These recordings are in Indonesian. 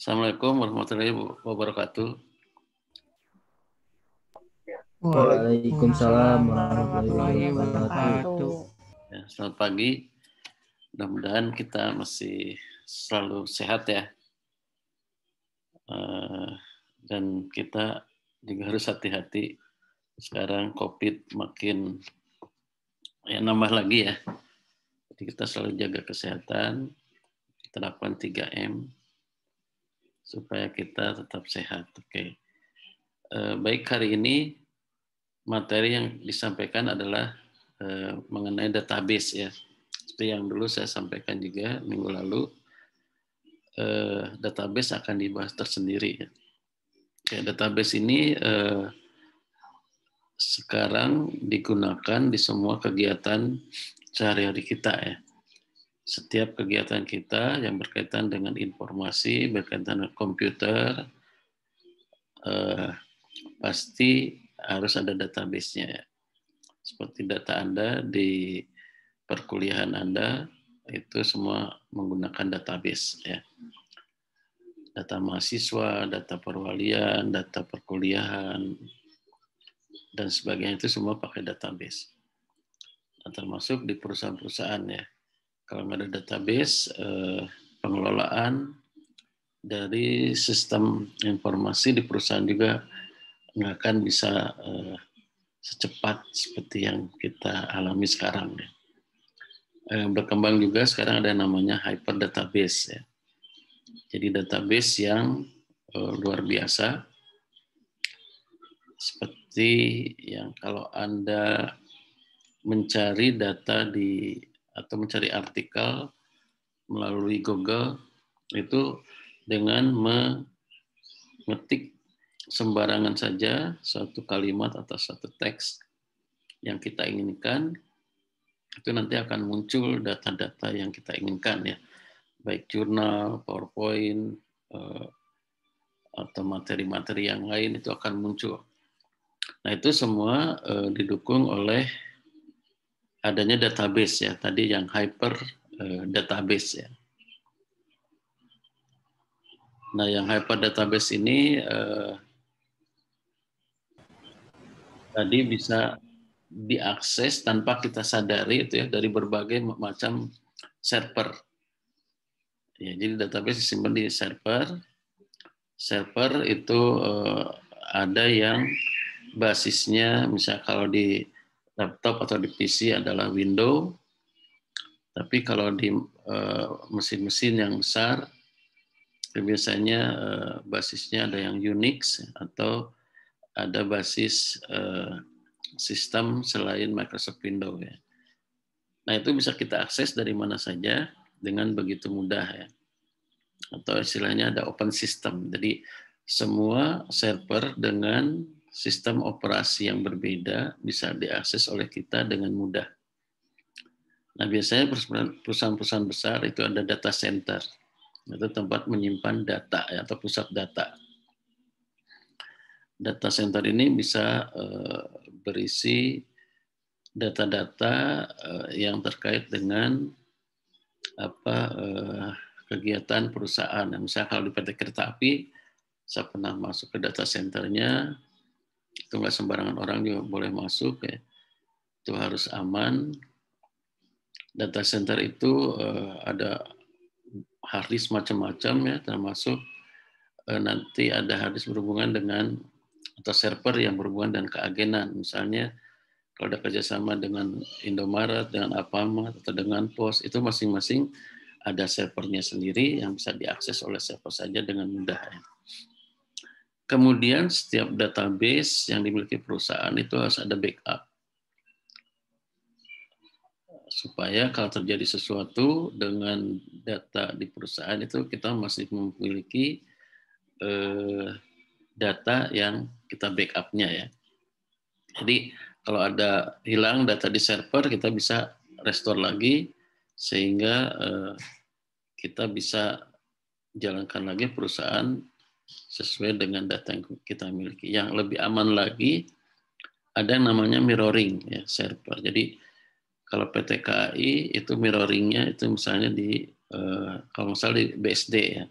Assalamualaikum warahmatullahi wabarakatuh. Waalaikumsalam warahmatullahi wabarakatuh. Ya, selamat pagi. Mudah-mudahan kita masih selalu sehat ya. Eh, dan kita juga harus hati-hati. Sekarang COVID makin ya nambah lagi ya. Jadi kita selalu jaga kesehatan. Kita lakukan 3M supaya kita tetap sehat. Oke. Okay. Eh, baik hari ini materi yang disampaikan adalah eh, mengenai database ya. Seperti yang dulu saya sampaikan juga minggu lalu eh, database akan dibahas tersendiri ya. Oke, database ini sekarang digunakan di semua kegiatan sehari-hari kita ya setiap kegiatan kita yang berkaitan dengan informasi, berkaitan dengan komputer, eh, pasti harus ada database-nya. Seperti data Anda di perkuliahan Anda, itu semua menggunakan database. ya Data mahasiswa, data perwalian, data perkuliahan, dan sebagainya itu semua pakai database. termasuk di perusahaan-perusahaan ya kalau ada database eh, pengelolaan dari sistem informasi di perusahaan juga nggak akan bisa eh, secepat seperti yang kita alami sekarang ya. Eh, berkembang juga sekarang ada yang namanya hyper database ya. Jadi database yang luar biasa seperti yang kalau Anda mencari data di atau mencari artikel melalui Google itu dengan mengetik sembarangan saja satu kalimat atau satu teks yang kita inginkan itu nanti akan muncul data-data yang kita inginkan ya baik jurnal, PowerPoint eh, atau materi-materi yang lain itu akan muncul. Nah, itu semua eh, didukung oleh adanya database ya tadi yang hyper eh, database ya. Nah yang hyper database ini eh, tadi bisa diakses tanpa kita sadari itu ya dari berbagai macam server. Ya, jadi database disimpan di server. Server itu eh, ada yang basisnya misalnya kalau di laptop atau di PC adalah window, tapi kalau di eh, mesin-mesin yang besar, biasanya eh, basisnya ada yang Unix atau ada basis eh, sistem selain Microsoft Windows ya. Nah itu bisa kita akses dari mana saja dengan begitu mudah ya. Atau istilahnya ada open system. Jadi semua server dengan sistem operasi yang berbeda bisa diakses oleh kita dengan mudah. Nah, biasanya perusahaan-perusahaan besar itu ada data center, itu tempat menyimpan data ya, atau pusat data. Data center ini bisa eh, berisi data-data eh, yang terkait dengan apa eh, kegiatan perusahaan. misalnya kalau di PT Kereta Api, saya pernah masuk ke data centernya, itu nggak sembarangan orang juga boleh masuk ya itu harus aman data center itu eh, ada harddisk macam-macam ya termasuk eh, nanti ada harddisk berhubungan dengan atau server yang berhubungan dengan keagenan misalnya kalau ada kerjasama dengan Indomaret, dengan Alfamart, atau dengan Pos, itu masing-masing ada servernya sendiri yang bisa diakses oleh server saja dengan mudah. Ya. Kemudian setiap database yang dimiliki perusahaan itu harus ada backup. Supaya kalau terjadi sesuatu dengan data di perusahaan itu kita masih memiliki eh, data yang kita backupnya ya. Jadi kalau ada hilang data di server kita bisa restore lagi sehingga eh, kita bisa jalankan lagi perusahaan sesuai dengan data yang kita miliki. Yang lebih aman lagi ada yang namanya mirroring ya server. Jadi kalau PT KAI itu mirroringnya itu misalnya di eh, kalau misalnya di BSD ya.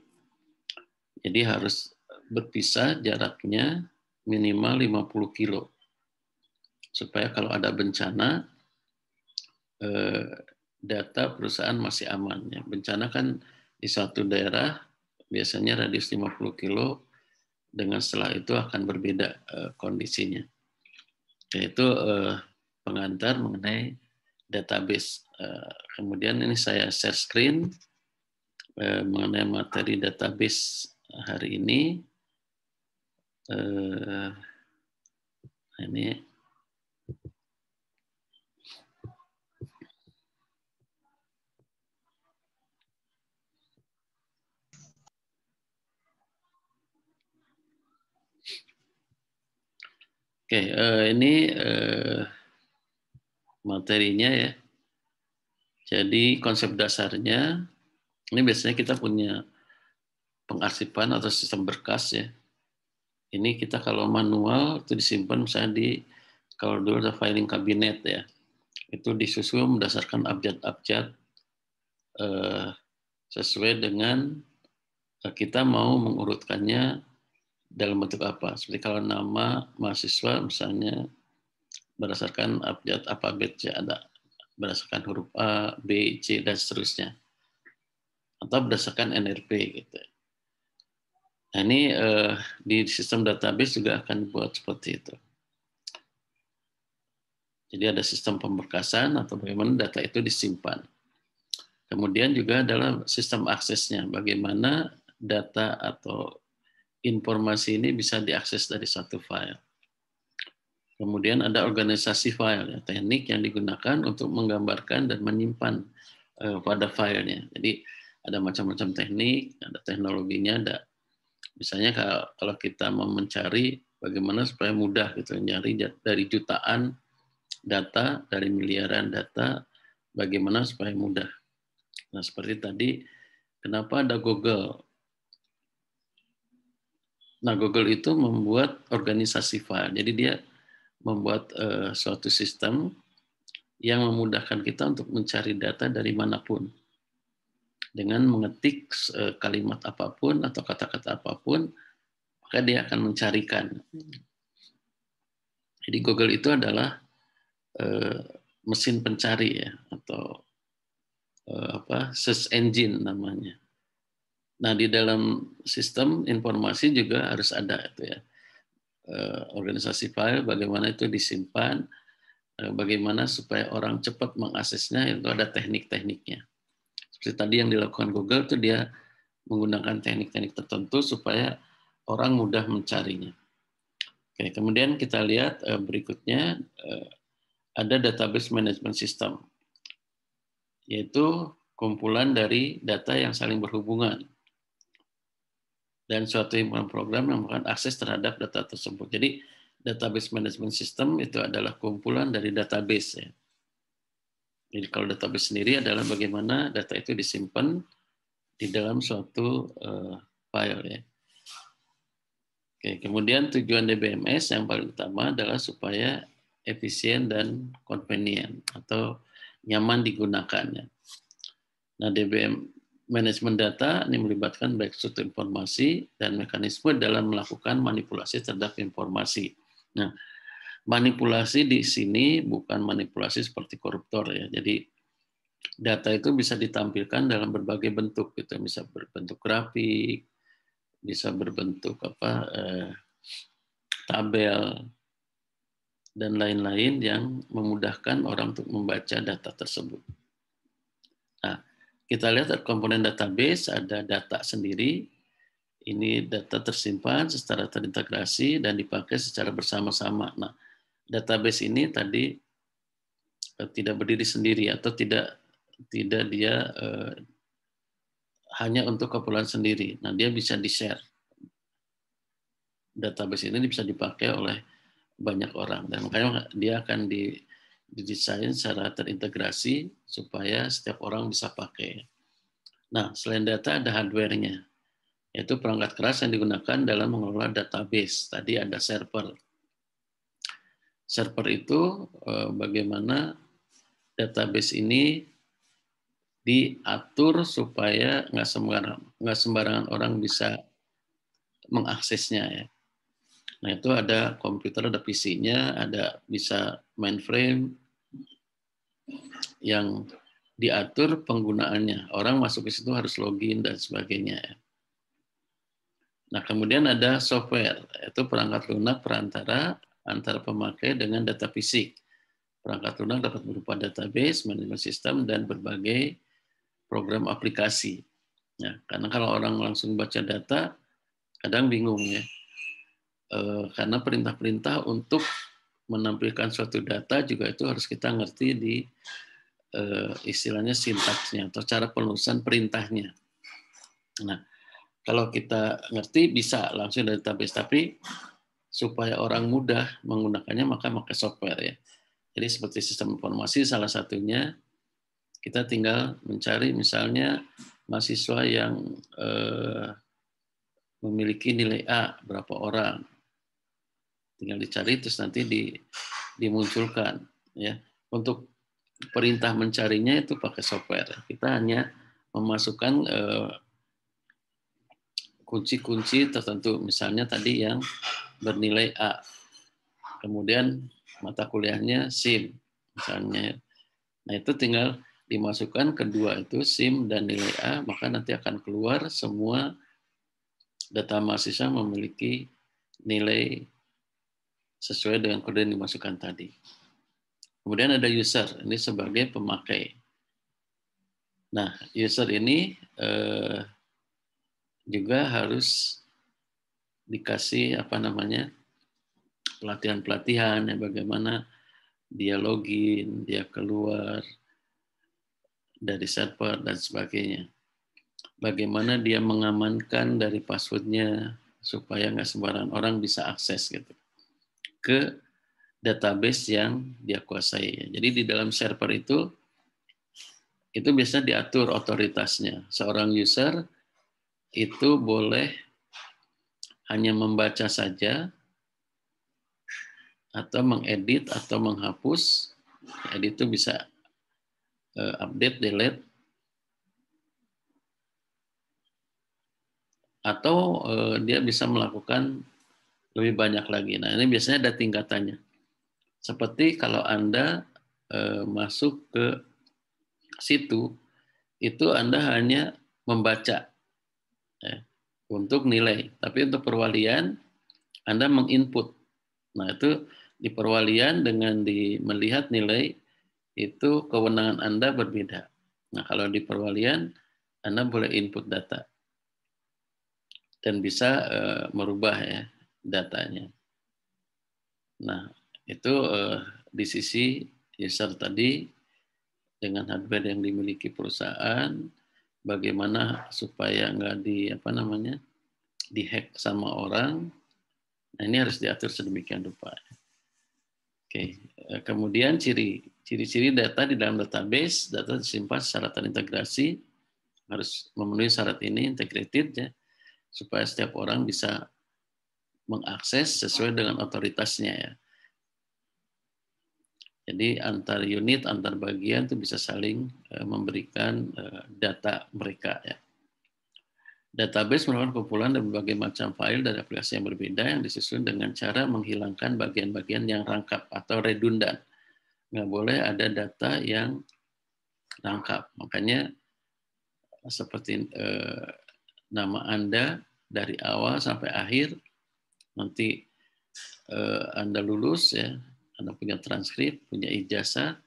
Jadi harus berpisah jaraknya minimal 50 kilo supaya kalau ada bencana eh, data perusahaan masih aman ya. Bencana kan di satu daerah biasanya radius 50 kilo dengan setelah itu akan berbeda eh, kondisinya. Yaitu eh, pengantar mengenai database. Eh, kemudian ini saya share screen mengenai materi database hari ini. ini Oke, uh, ini uh, materinya ya. Jadi konsep dasarnya ini biasanya kita punya pengarsipan atau sistem berkas ya. Ini kita kalau manual itu disimpan misalnya di kalau dulu ada filing kabinet ya. Itu disusun berdasarkan abjad-abjad uh, sesuai dengan kita mau mengurutkannya dalam bentuk apa? Seperti kalau nama mahasiswa misalnya berdasarkan abjad alfabetnya ada berdasarkan huruf A, B, C dan seterusnya. Atau berdasarkan NRP gitu. Nah, ini eh, di sistem database juga akan dibuat seperti itu. Jadi ada sistem pemberkasan atau bagaimana data itu disimpan. Kemudian juga adalah sistem aksesnya, bagaimana data atau informasi ini bisa diakses dari satu file. Kemudian ada organisasi file, ya, teknik yang digunakan untuk menggambarkan dan menyimpan uh, pada filenya. Jadi ada macam-macam teknik, ada teknologinya, ada misalnya kalau, kita mau mencari bagaimana supaya mudah gitu nyari dari jutaan data, dari miliaran data, bagaimana supaya mudah. Nah seperti tadi, kenapa ada Google? Nah, Google itu membuat organisasi file. Jadi dia membuat uh, suatu sistem yang memudahkan kita untuk mencari data dari manapun dengan mengetik uh, kalimat apapun atau kata-kata apapun, maka dia akan mencarikan. Jadi Google itu adalah uh, mesin pencari ya atau uh, apa search engine namanya. Nah, di dalam sistem informasi juga harus ada itu ya. Eh, organisasi file bagaimana itu disimpan, eh, bagaimana supaya orang cepat mengaksesnya itu ada teknik-tekniknya. Seperti tadi yang dilakukan Google itu dia menggunakan teknik-teknik tertentu supaya orang mudah mencarinya. Oke, kemudian kita lihat eh, berikutnya ada database management system yaitu kumpulan dari data yang saling berhubungan dan suatu himpunan program yang merupakan akses terhadap data tersebut. Jadi database management system itu adalah kumpulan dari database. Ya. Jadi kalau database sendiri adalah bagaimana data itu disimpan di dalam suatu eh, file ya. Oke, kemudian tujuan DBMS yang paling utama adalah supaya efisien dan convenient atau nyaman digunakannya. Nah, DBM manajemen data ini melibatkan baik struktur informasi dan mekanisme dalam melakukan manipulasi terhadap informasi. Nah, manipulasi di sini bukan manipulasi seperti koruptor ya. Jadi data itu bisa ditampilkan dalam berbagai bentuk gitu. Bisa berbentuk grafik, bisa berbentuk apa eh, tabel dan lain-lain yang memudahkan orang untuk membaca data tersebut. Kita lihat ada komponen database, ada data sendiri. Ini data tersimpan secara terintegrasi dan dipakai secara bersama-sama. Nah, database ini tadi eh, tidak berdiri sendiri atau tidak tidak dia eh, hanya untuk kepulauan sendiri. Nah, dia bisa di-share. Database ini bisa dipakai oleh banyak orang dan makanya dia akan di didesain secara terintegrasi supaya setiap orang bisa pakai. Nah, selain data ada hardware-nya, yaitu perangkat keras yang digunakan dalam mengelola database. Tadi ada server. Server itu eh, bagaimana database ini diatur supaya nggak sembarangan, nggak sembarangan orang bisa mengaksesnya ya. Nah itu ada komputer, ada PC-nya, ada bisa mainframe, yang diatur penggunaannya. Orang masuk ke situ harus login dan sebagainya. Ya. Nah, kemudian ada software, yaitu perangkat lunak perantara antara pemakai dengan data fisik. Perangkat lunak dapat berupa database, manajemen sistem, dan berbagai program aplikasi. Ya, karena kalau orang langsung baca data, kadang bingung ya. E, karena perintah-perintah untuk menampilkan suatu data juga itu harus kita ngerti di Eh, istilahnya sintaksnya atau cara penulisan perintahnya. Nah, kalau kita ngerti bisa langsung dari database, tapi supaya orang mudah menggunakannya maka pakai software ya. Jadi seperti sistem informasi salah satunya kita tinggal mencari misalnya mahasiswa yang eh, memiliki nilai A berapa orang tinggal dicari terus nanti di, dimunculkan ya untuk perintah mencarinya itu pakai software. Kita hanya memasukkan kunci eh, kunci-kunci tertentu, misalnya tadi yang bernilai A. Kemudian mata kuliahnya SIM, misalnya. Nah, itu tinggal dimasukkan kedua itu SIM dan nilai A, maka nanti akan keluar semua data mahasiswa memiliki nilai sesuai dengan kode yang dimasukkan tadi. Kemudian ada user, ini sebagai pemakai. Nah, user ini eh, juga harus dikasih apa namanya pelatihan-pelatihan ya bagaimana dia login, dia keluar dari server dan sebagainya. Bagaimana dia mengamankan dari passwordnya supaya nggak sembarangan orang bisa akses gitu ke database yang dia kuasai. Jadi di dalam server itu itu biasanya diatur otoritasnya. Seorang user itu boleh hanya membaca saja atau mengedit atau menghapus. Edit itu bisa eh, update, delete atau eh, dia bisa melakukan lebih banyak lagi. Nah, ini biasanya ada tingkatannya seperti kalau Anda eh, masuk ke situ, itu Anda hanya membaca ya, untuk nilai. Tapi untuk perwalian, Anda menginput. Nah, itu di perwalian dengan di melihat nilai, itu kewenangan Anda berbeda. Nah, kalau di perwalian, Anda boleh input data dan bisa e, merubah ya datanya. Nah, itu uh, di sisi user tadi dengan hardware yang dimiliki perusahaan bagaimana supaya nggak di apa namanya dihack sama orang nah ini harus diatur sedemikian rupa oke eh, kemudian ciri ciri-ciri data di dalam database data disimpan secara terintegrasi harus memenuhi syarat ini integrated ya supaya setiap orang bisa mengakses sesuai dengan otoritasnya ya jadi antar unit, antar bagian itu bisa saling eh, memberikan eh, data mereka ya. Database merupakan kumpulan dari berbagai macam file dan aplikasi yang berbeda yang disusun dengan cara menghilangkan bagian-bagian yang rangkap atau redundan. Nggak boleh ada data yang rangkap. Makanya seperti eh, nama Anda dari awal sampai akhir, nanti eh, Anda lulus ya, anda punya transkrip, punya ijazah,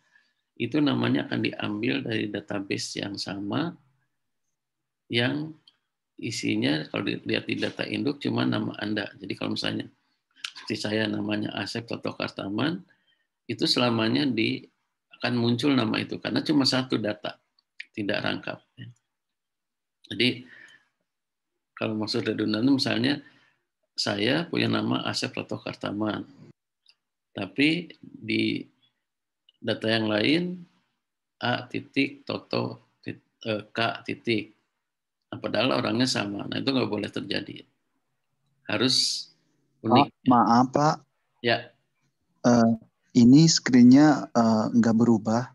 itu namanya akan diambil dari database yang sama yang isinya kalau dilihat di data induk cuma nama Anda. Jadi kalau misalnya seperti saya namanya Asep Toto Kartaman, itu selamanya di akan muncul nama itu karena cuma satu data, tidak rangkap. Jadi kalau maksud redundan misalnya saya punya nama Asep Toto Kartaman, tapi di data yang lain A titik Toto eh, K titik. Nah, padahal orangnya sama. Nah itu nggak boleh terjadi. Harus unik. Oh, maaf Pak. Ya. Uh, ini screennya uh, nggak berubah.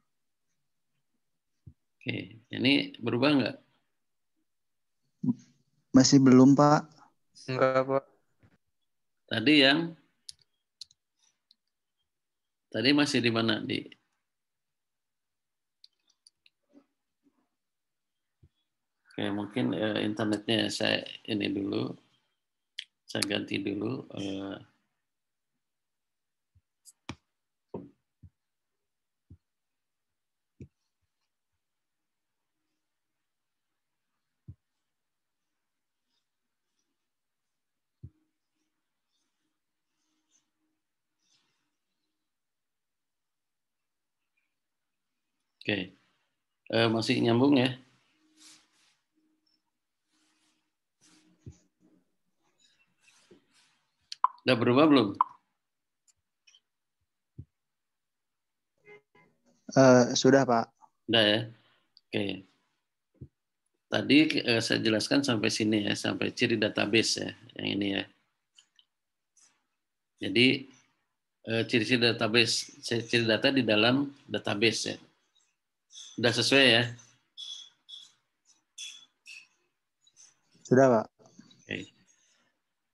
Oke, ini berubah nggak? Masih belum Pak. Enggak Pak. Tadi yang Tadi masih di mana? Di Oke, mungkin uh, internetnya saya ini dulu. Saya ganti dulu uh, Oke. Uh, masih nyambung ya? Udah berubah belum? Uh, sudah Pak. Sudah ya. Oke. Tadi uh, saya jelaskan sampai sini ya, sampai ciri database ya, yang ini ya. Jadi ciri-ciri uh, database, ciri data di dalam database ya. Sudah sesuai ya? Sudah, Pak. Oke.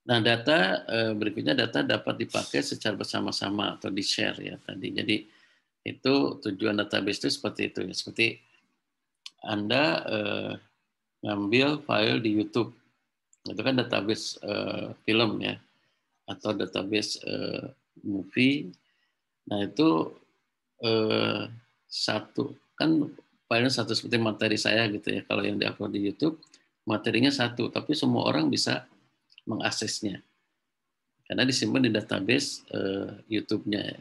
Nah, data eh, berikutnya data dapat dipakai secara bersama-sama atau di-share ya tadi. Jadi itu tujuan database itu seperti itu ya. Seperti Anda eh, ngambil file di YouTube. Itu kan database eh, film ya atau database eh, movie. Nah, itu eh, satu kan paling satu seperti materi saya gitu ya kalau yang diupload di YouTube materinya satu tapi semua orang bisa mengaksesnya karena disimpan di database uh, YouTube-nya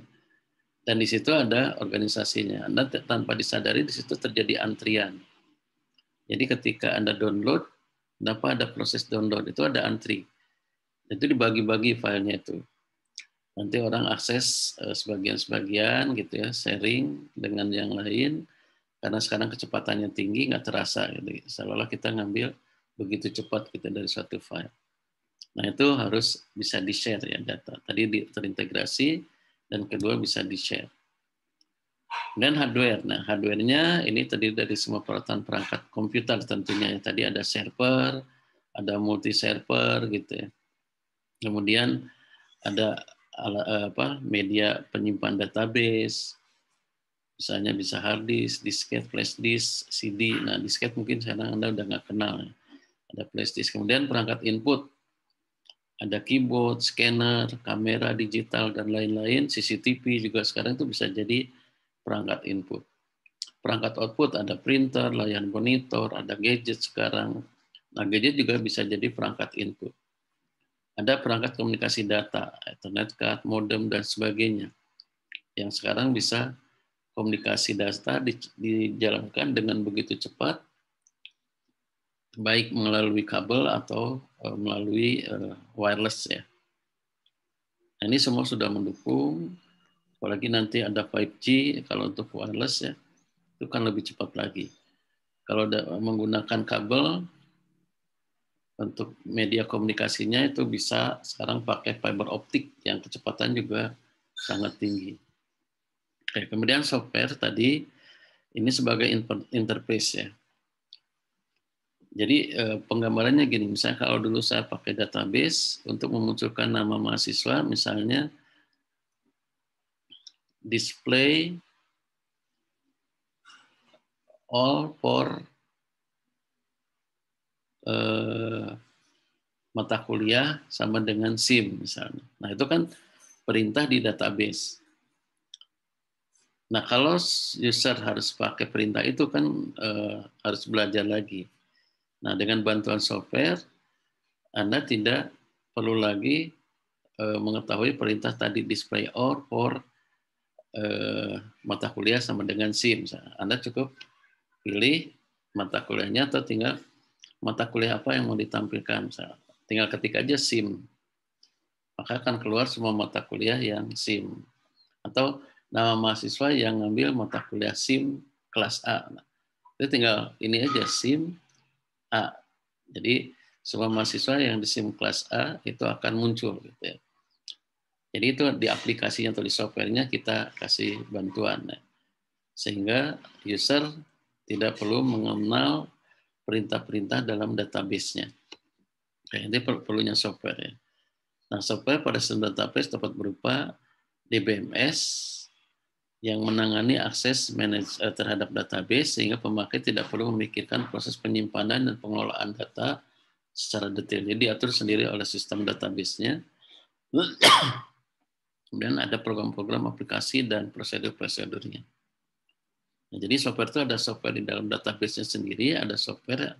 dan di situ ada organisasinya Anda tanpa disadari di situ terjadi antrian jadi ketika Anda download kenapa ada proses download itu ada antri itu dibagi-bagi filenya itu nanti orang akses eh, sebagian-sebagian gitu ya sharing dengan yang lain karena sekarang kecepatannya tinggi nggak terasa Jadi, gitu. seolah-olah kita ngambil begitu cepat kita gitu dari suatu file nah itu harus bisa di share ya data tadi di, terintegrasi dan kedua bisa di share dan hardware nah hardwarenya ini terdiri dari semua peralatan perangkat komputer tentunya ya. tadi ada server ada multi server gitu ya kemudian ada eh, apa media penyimpan database misalnya bisa hard disk, disket, flash disk, CD. Nah, disket mungkin sekarang Anda udah nggak kenal. Ya. Ada flash disk. Kemudian perangkat input, ada keyboard, scanner, kamera digital, dan lain-lain. CCTV juga sekarang itu bisa jadi perangkat input. Perangkat output ada printer, layar monitor, ada gadget sekarang. Nah, gadget juga bisa jadi perangkat input. Ada perangkat komunikasi data, Ethernet card, modem, dan sebagainya. Yang sekarang bisa komunikasi data dijalankan dengan begitu cepat, baik melalui kabel atau e, melalui e, wireless ya. Nah, ini semua sudah mendukung, apalagi nanti ada 5G kalau untuk wireless ya, itu kan lebih cepat lagi. Kalau menggunakan kabel untuk media komunikasinya itu bisa sekarang pakai fiber optik yang kecepatan juga sangat tinggi. Oke, kemudian software tadi ini sebagai interface ya. Jadi eh, penggambarannya gini, misalnya kalau dulu saya pakai database untuk memunculkan nama mahasiswa, misalnya display all for eh, mata kuliah sama dengan SIM misalnya. Nah itu kan perintah di database. Nah, kalau user harus pakai perintah itu kan uh, harus belajar lagi. Nah, dengan bantuan software, Anda tidak perlu lagi uh, mengetahui perintah tadi display or for uh, mata kuliah sama dengan SIM. Anda cukup pilih mata kuliahnya atau tinggal mata kuliah apa yang mau ditampilkan. Misalnya. Tinggal ketik aja SIM. Maka akan keluar semua mata kuliah yang SIM. Atau nama mahasiswa yang ngambil mata kuliah SIM kelas A. Nah, itu tinggal ini aja SIM A. Jadi semua mahasiswa yang di SIM kelas A itu akan muncul gitu ya. Jadi itu di aplikasinya atau di softwarenya kita kasih bantuan. Ya. Sehingga user tidak perlu mengenal perintah-perintah dalam database-nya. Jadi ini perlunya software. Ya. Nah, software pada sistem database dapat berupa DBMS, yang menangani akses manage, eh, terhadap database sehingga pemakai tidak perlu memikirkan proses penyimpanan dan pengelolaan data secara detail. Jadi diatur sendiri oleh sistem databasenya. Kemudian ada program-program aplikasi dan prosedur-prosedurnya. Nah, jadi software itu ada software di dalam databasenya sendiri, ada software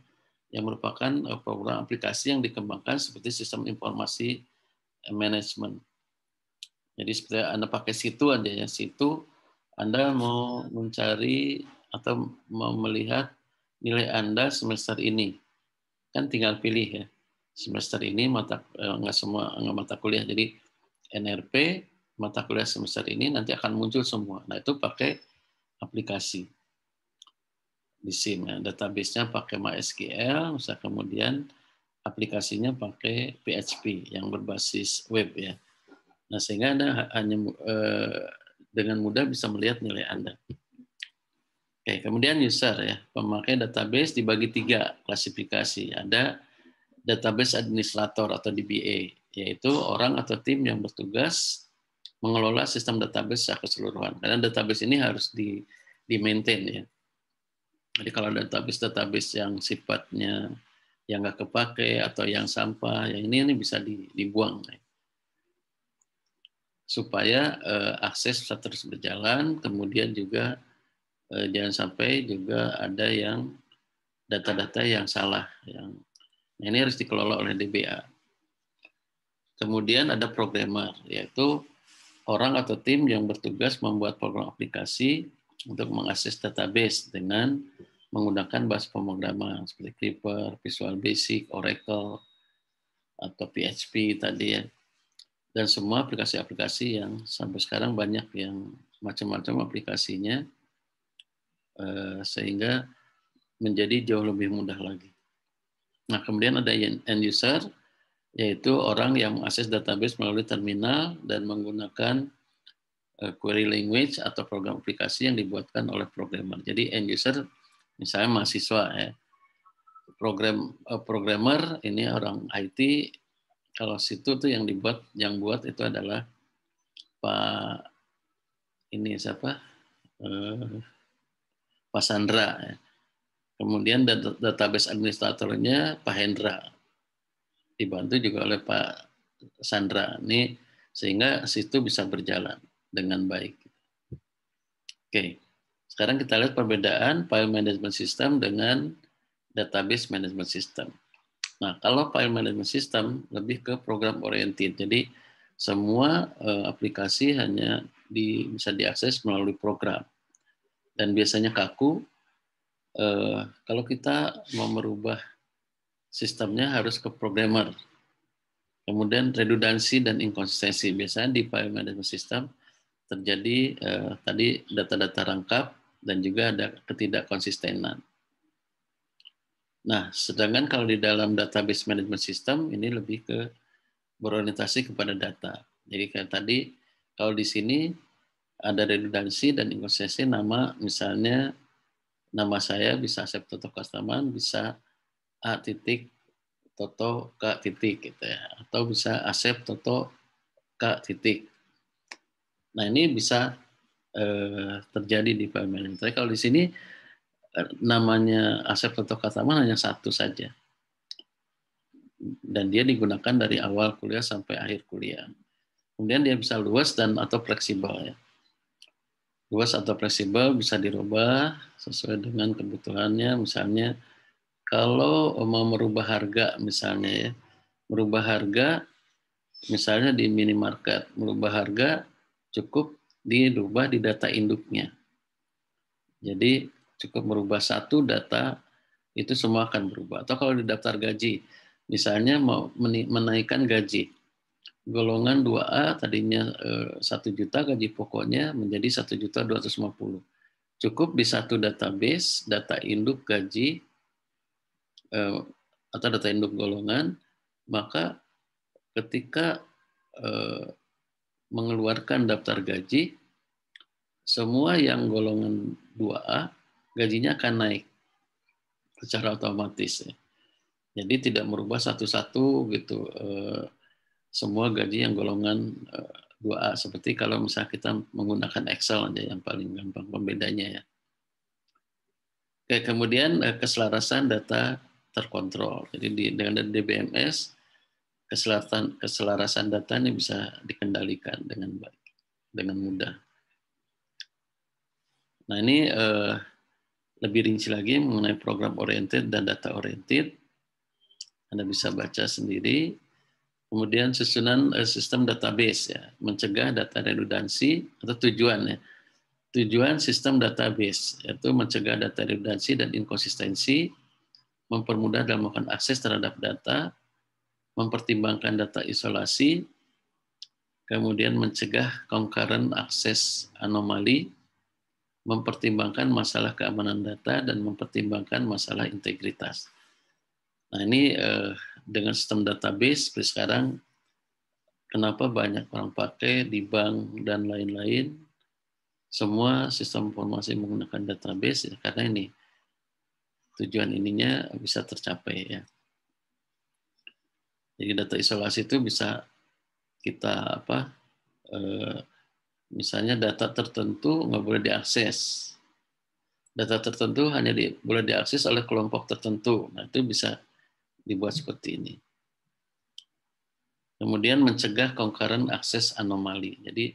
yang merupakan eh, program aplikasi yang dikembangkan seperti sistem informasi manajemen. Jadi seperti Anda pakai situ aja ya, situ anda mau mencari atau mau melihat nilai Anda semester ini. Kan tinggal pilih ya. Semester ini mata enggak eh, semua enggak mata kuliah jadi NRP mata kuliah semester ini nanti akan muncul semua. Nah, itu pakai aplikasi di SIM ya. Database-nya pakai MySQL, misalnya kemudian aplikasinya pakai PHP yang berbasis web ya. Nah, sehingga Anda hanya eh, dengan mudah bisa melihat nilai Anda. Oke, kemudian user ya, pemakai database dibagi tiga klasifikasi. Ada database administrator atau DBA, yaitu orang atau tim yang bertugas mengelola sistem database secara keseluruhan. Karena database ini harus di, di maintain ya. Jadi kalau database-database yang sifatnya yang nggak kepake atau yang sampah, yang ini ini bisa dibuang. Ya supaya uh, akses bisa terus berjalan, kemudian juga uh, jangan sampai juga ada yang data-data yang salah, yang nah ini harus dikelola oleh DBA. Kemudian ada programmer, yaitu orang atau tim yang bertugas membuat program aplikasi untuk mengakses database dengan menggunakan bahasa pemrograman seperti Clipper, Visual Basic, Oracle, atau PHP tadi ya dan semua aplikasi-aplikasi yang sampai sekarang banyak yang macam-macam aplikasinya eh, sehingga menjadi jauh lebih mudah lagi. Nah, kemudian ada end user yaitu orang yang mengakses database melalui terminal dan menggunakan eh, query language atau program aplikasi yang dibuatkan oleh programmer. Jadi end user misalnya mahasiswa ya. Program eh, programmer ini orang IT kalau situ tuh yang dibuat yang buat itu adalah Pak ini siapa uh, Pak Sandra ya. kemudian database administratornya Pak Hendra dibantu juga oleh Pak Sandra ini sehingga situ bisa berjalan dengan baik. Oke, sekarang kita lihat perbedaan file management system dengan database management system. Nah, kalau file management system lebih ke program oriented. Jadi semua uh, aplikasi hanya di, bisa diakses melalui program. Dan biasanya kaku. Uh, kalau kita mau merubah sistemnya harus ke programmer. Kemudian redundansi dan inkonsistensi. Biasanya di file management system terjadi uh, tadi data-data rangkap dan juga ada ketidakkonsistenan. Nah, sedangkan kalau di dalam database management system ini lebih ke berorientasi kepada data. Jadi kayak tadi kalau di sini ada redundansi dan inkonsistensi nama misalnya nama saya bisa Asep Toto Kastaman, bisa A titik Toto K titik gitu ya. Atau bisa Asep Toto K titik. Nah, ini bisa eh, terjadi di file management. Tapi kalau di sini namanya aset atau taman hanya satu saja. Dan dia digunakan dari awal kuliah sampai akhir kuliah. Kemudian dia bisa luas dan atau fleksibel ya. Luas atau fleksibel bisa dirubah sesuai dengan kebutuhannya. Misalnya kalau mau merubah harga misalnya ya, merubah harga misalnya di minimarket, merubah harga cukup dirubah di data induknya. Jadi cukup merubah satu data itu semua akan berubah. Atau kalau di daftar gaji, misalnya mau menaikkan gaji, golongan 2A tadinya eh, satu juta gaji pokoknya menjadi satu juta dua Cukup di satu database data induk gaji eh, atau data induk golongan, maka ketika eh, mengeluarkan daftar gaji, semua yang golongan 2A gajinya akan naik secara otomatis. Ya. Jadi tidak merubah satu-satu gitu eh, semua gaji yang golongan eh, 2A seperti kalau misalnya kita menggunakan Excel aja yang paling gampang pembedanya ya. Oke, kemudian eh, keselarasan data terkontrol. Jadi di, dengan DBMS keselarasan keselarasan data ini bisa dikendalikan dengan baik, dengan mudah. Nah ini eh, lebih rinci lagi mengenai program oriented dan data oriented. Anda bisa baca sendiri. Kemudian susunan eh, sistem database ya, mencegah data redundansi atau tujuannya Tujuan sistem database yaitu mencegah data redundansi dan inkonsistensi, mempermudah dalam melakukan akses terhadap data, mempertimbangkan data isolasi, kemudian mencegah concurrent akses anomali, mempertimbangkan masalah keamanan data dan mempertimbangkan masalah integritas. Nah ini eh, dengan sistem database seperti sekarang, kenapa banyak orang pakai di bank dan lain-lain, semua sistem informasi menggunakan database ya, karena ini tujuan ininya bisa tercapai ya. Jadi data isolasi itu bisa kita apa eh, Misalnya data tertentu nggak boleh diakses. Data tertentu hanya di, boleh diakses oleh kelompok tertentu. Nah, itu bisa dibuat seperti ini. Kemudian mencegah concurrent akses anomali. Jadi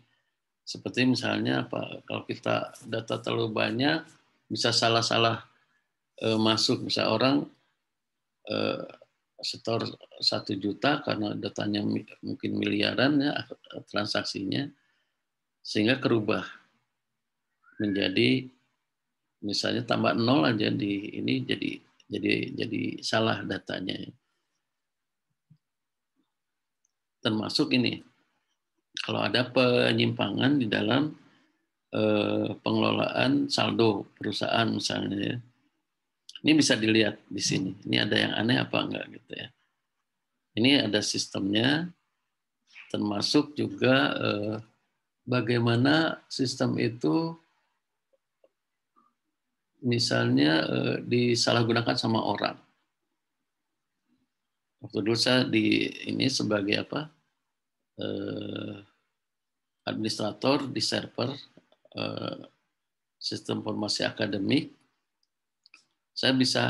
seperti misalnya apa kalau kita data terlalu banyak bisa salah-salah e, masuk bisa orang e, setor satu juta karena datanya mungkin miliaran ya transaksinya sehingga kerubah menjadi misalnya tambah nol aja di ini jadi jadi jadi salah datanya termasuk ini kalau ada penyimpangan di dalam eh, pengelolaan saldo perusahaan misalnya ya. ini bisa dilihat di sini ini ada yang aneh apa enggak gitu ya ini ada sistemnya termasuk juga eh, bagaimana sistem itu misalnya eh, disalahgunakan sama orang. Waktu dulu saya di ini sebagai apa eh, administrator di server eh, sistem formasi akademik, saya bisa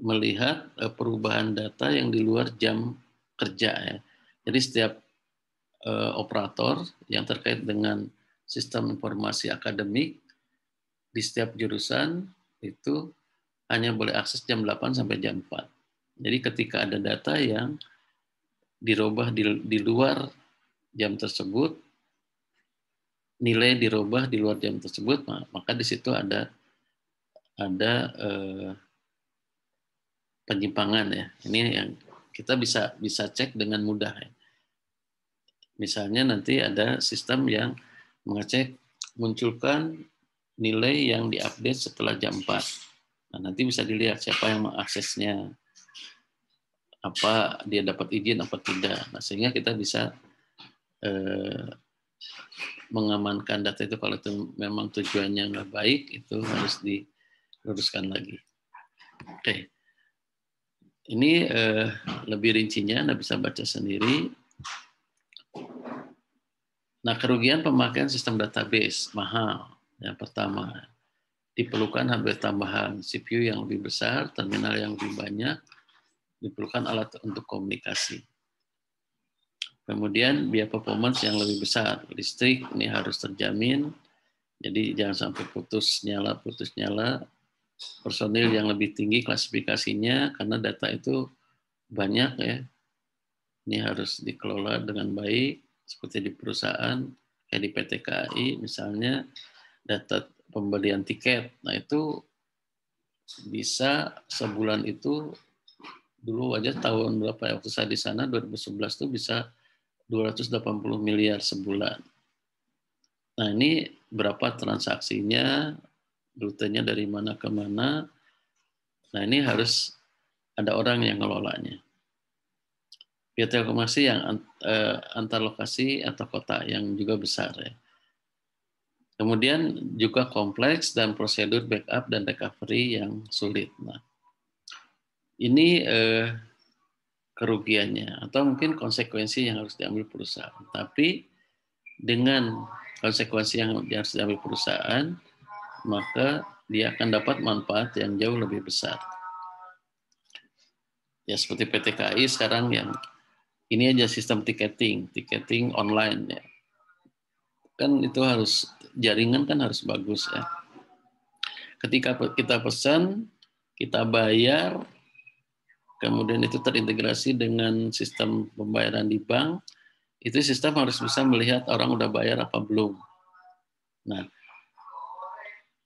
melihat perubahan data yang di luar jam kerja ya. Jadi setiap Eh, operator yang terkait dengan sistem informasi akademik di setiap jurusan itu hanya boleh akses jam 8 sampai jam 4. Jadi ketika ada data yang dirubah di, di luar jam tersebut, nilai dirubah di luar jam tersebut, maka di situ ada ada eh, penyimpangan ya. Ini yang kita bisa bisa cek dengan mudah ya Misalnya nanti ada sistem yang mengecek munculkan nilai yang diupdate setelah jam 4. Nah, nanti bisa dilihat siapa yang mengaksesnya, apa dia dapat izin apa tidak. Nah, sehingga kita bisa eh, mengamankan data itu kalau itu memang tujuannya nggak baik itu harus diluruskan lagi. Oke, okay. ini eh, lebih rincinya Anda bisa baca sendiri Nah, kerugian pemakaian sistem database mahal yang pertama. Diperlukan hardware tambahan CPU yang lebih besar, terminal yang lebih banyak, diperlukan alat untuk komunikasi. Kemudian biaya performance yang lebih besar, listrik ini harus terjamin, jadi jangan sampai putus nyala, putus nyala. Personil yang lebih tinggi klasifikasinya karena data itu banyak ya, ini harus dikelola dengan baik seperti di perusahaan kayak di PT KAI misalnya data pembelian tiket. Nah, itu bisa sebulan itu dulu aja tahun berapa ya, waktu saya di sana 2011 itu bisa 280 miliar sebulan. Nah, ini berapa transaksinya, rutenya dari mana ke mana. Nah, ini harus ada orang yang ngelolanya biaya telekomunikasi yang eh, antar lokasi atau kota yang juga besar ya. Kemudian juga kompleks dan prosedur backup dan recovery yang sulit. Nah, ini eh, kerugiannya atau mungkin konsekuensi yang harus diambil perusahaan. Tapi dengan konsekuensi yang harus diambil perusahaan, maka dia akan dapat manfaat yang jauh lebih besar. Ya seperti PTKI sekarang yang ini aja sistem tiketing, tiketing online ya. Kan itu harus jaringan kan harus bagus ya. Ketika kita pesan, kita bayar, kemudian itu terintegrasi dengan sistem pembayaran di bank, itu sistem harus bisa melihat orang udah bayar apa belum. Nah,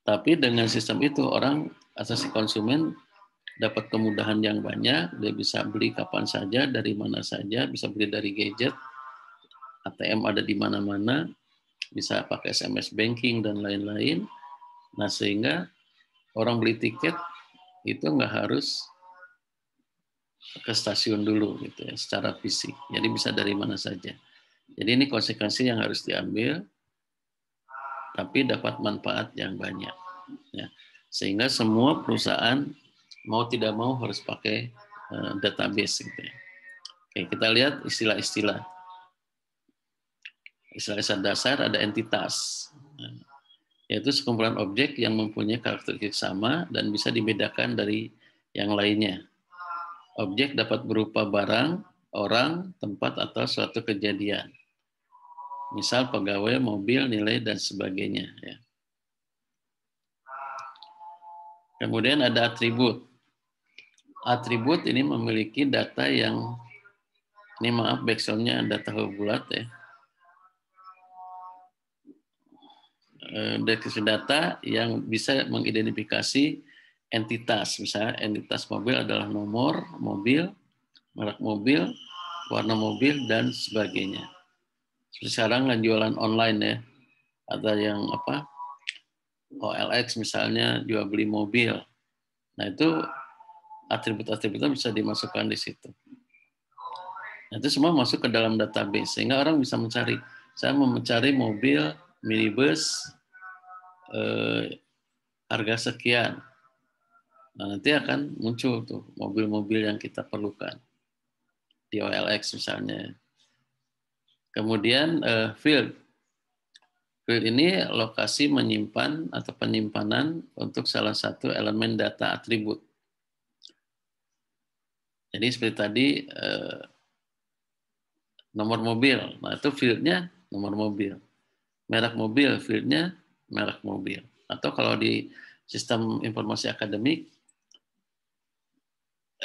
tapi dengan sistem itu orang asasi konsumen dapat kemudahan yang banyak, dia bisa beli kapan saja, dari mana saja, bisa beli dari gadget, ATM ada di mana-mana, bisa pakai SMS banking dan lain-lain. Nah sehingga orang beli tiket itu nggak harus ke stasiun dulu gitu ya, secara fisik. Jadi bisa dari mana saja. Jadi ini konsekuensi yang harus diambil, tapi dapat manfaat yang banyak. Ya. Sehingga semua perusahaan mau tidak mau harus pakai eh, database gitu ya. Oke, kita lihat istilah-istilah. Istilah-istilah dasar ada entitas. Eh, yaitu sekumpulan objek yang mempunyai karakteristik sama dan bisa dibedakan dari yang lainnya. Objek dapat berupa barang, orang, tempat, atau suatu kejadian. Misal pegawai, mobil, nilai, dan sebagainya. Ya. Kemudian ada atribut atribut ini memiliki data yang ini maaf backsoundnya data bulat ya. Eh, deskripsi data yang bisa mengidentifikasi entitas. Misalnya entitas mobil adalah nomor mobil, merek mobil, warna mobil, dan sebagainya. Seperti sekarang kan jualan online ya. Ada yang apa OLX misalnya jual beli mobil. Nah itu atribut-atributnya bisa dimasukkan di situ. Nah, itu semua masuk ke dalam database sehingga orang bisa mencari. Saya mau mencari mobil minibus eh, harga sekian. Nah, nanti akan muncul tuh mobil-mobil yang kita perlukan di OLX misalnya. Kemudian eh, field. Field ini lokasi menyimpan atau penyimpanan untuk salah satu elemen data atribut. Jadi seperti tadi eh, nomor mobil, nah itu fieldnya nomor mobil, merek mobil fieldnya merek mobil. Atau kalau di sistem informasi akademik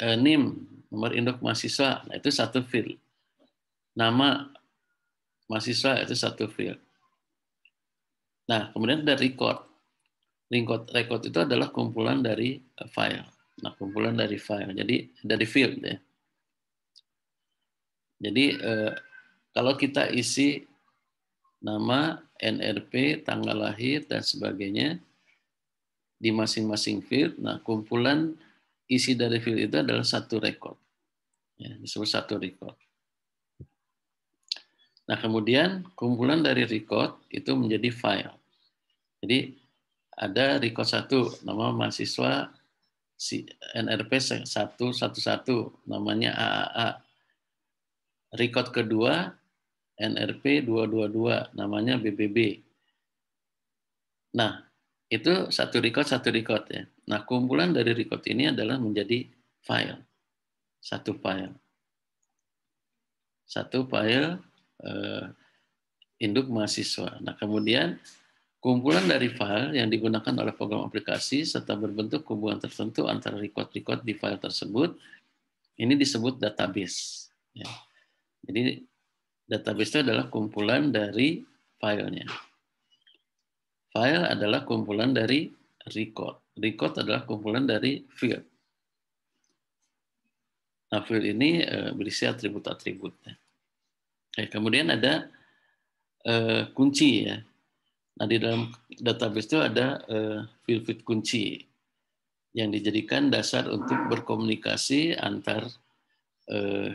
eh, NIM nomor induk mahasiswa, nah itu satu field. Nama mahasiswa itu satu field. Nah kemudian ada record. Record, record itu adalah kumpulan dari eh, file. Nah, kumpulan dari file. Jadi dari field ya. Jadi eh, kalau kita isi nama, NRP, tanggal lahir dan sebagainya di masing-masing field, nah kumpulan isi dari field itu adalah satu record. Ya, disebut satu record. Nah, kemudian kumpulan dari record itu menjadi file. Jadi ada record satu nama mahasiswa si NRP 111 namanya AAA. Record kedua NRP 222 namanya BBB. Nah, itu satu record satu record ya. Nah, kumpulan dari record ini adalah menjadi file. Satu file. Satu file eh, induk mahasiswa. Nah, kemudian Kumpulan dari file yang digunakan oleh program aplikasi serta berbentuk hubungan tertentu antara record-record di file tersebut ini disebut database. Ya. Jadi database itu adalah kumpulan dari filenya. File adalah kumpulan dari record. Record adalah kumpulan dari field. Nah, field ini eh, berisi atribut-atributnya. kemudian ada eh, kunci ya Nah, di dalam database itu ada uh, eh, field-field kunci yang dijadikan dasar untuk berkomunikasi antar uh,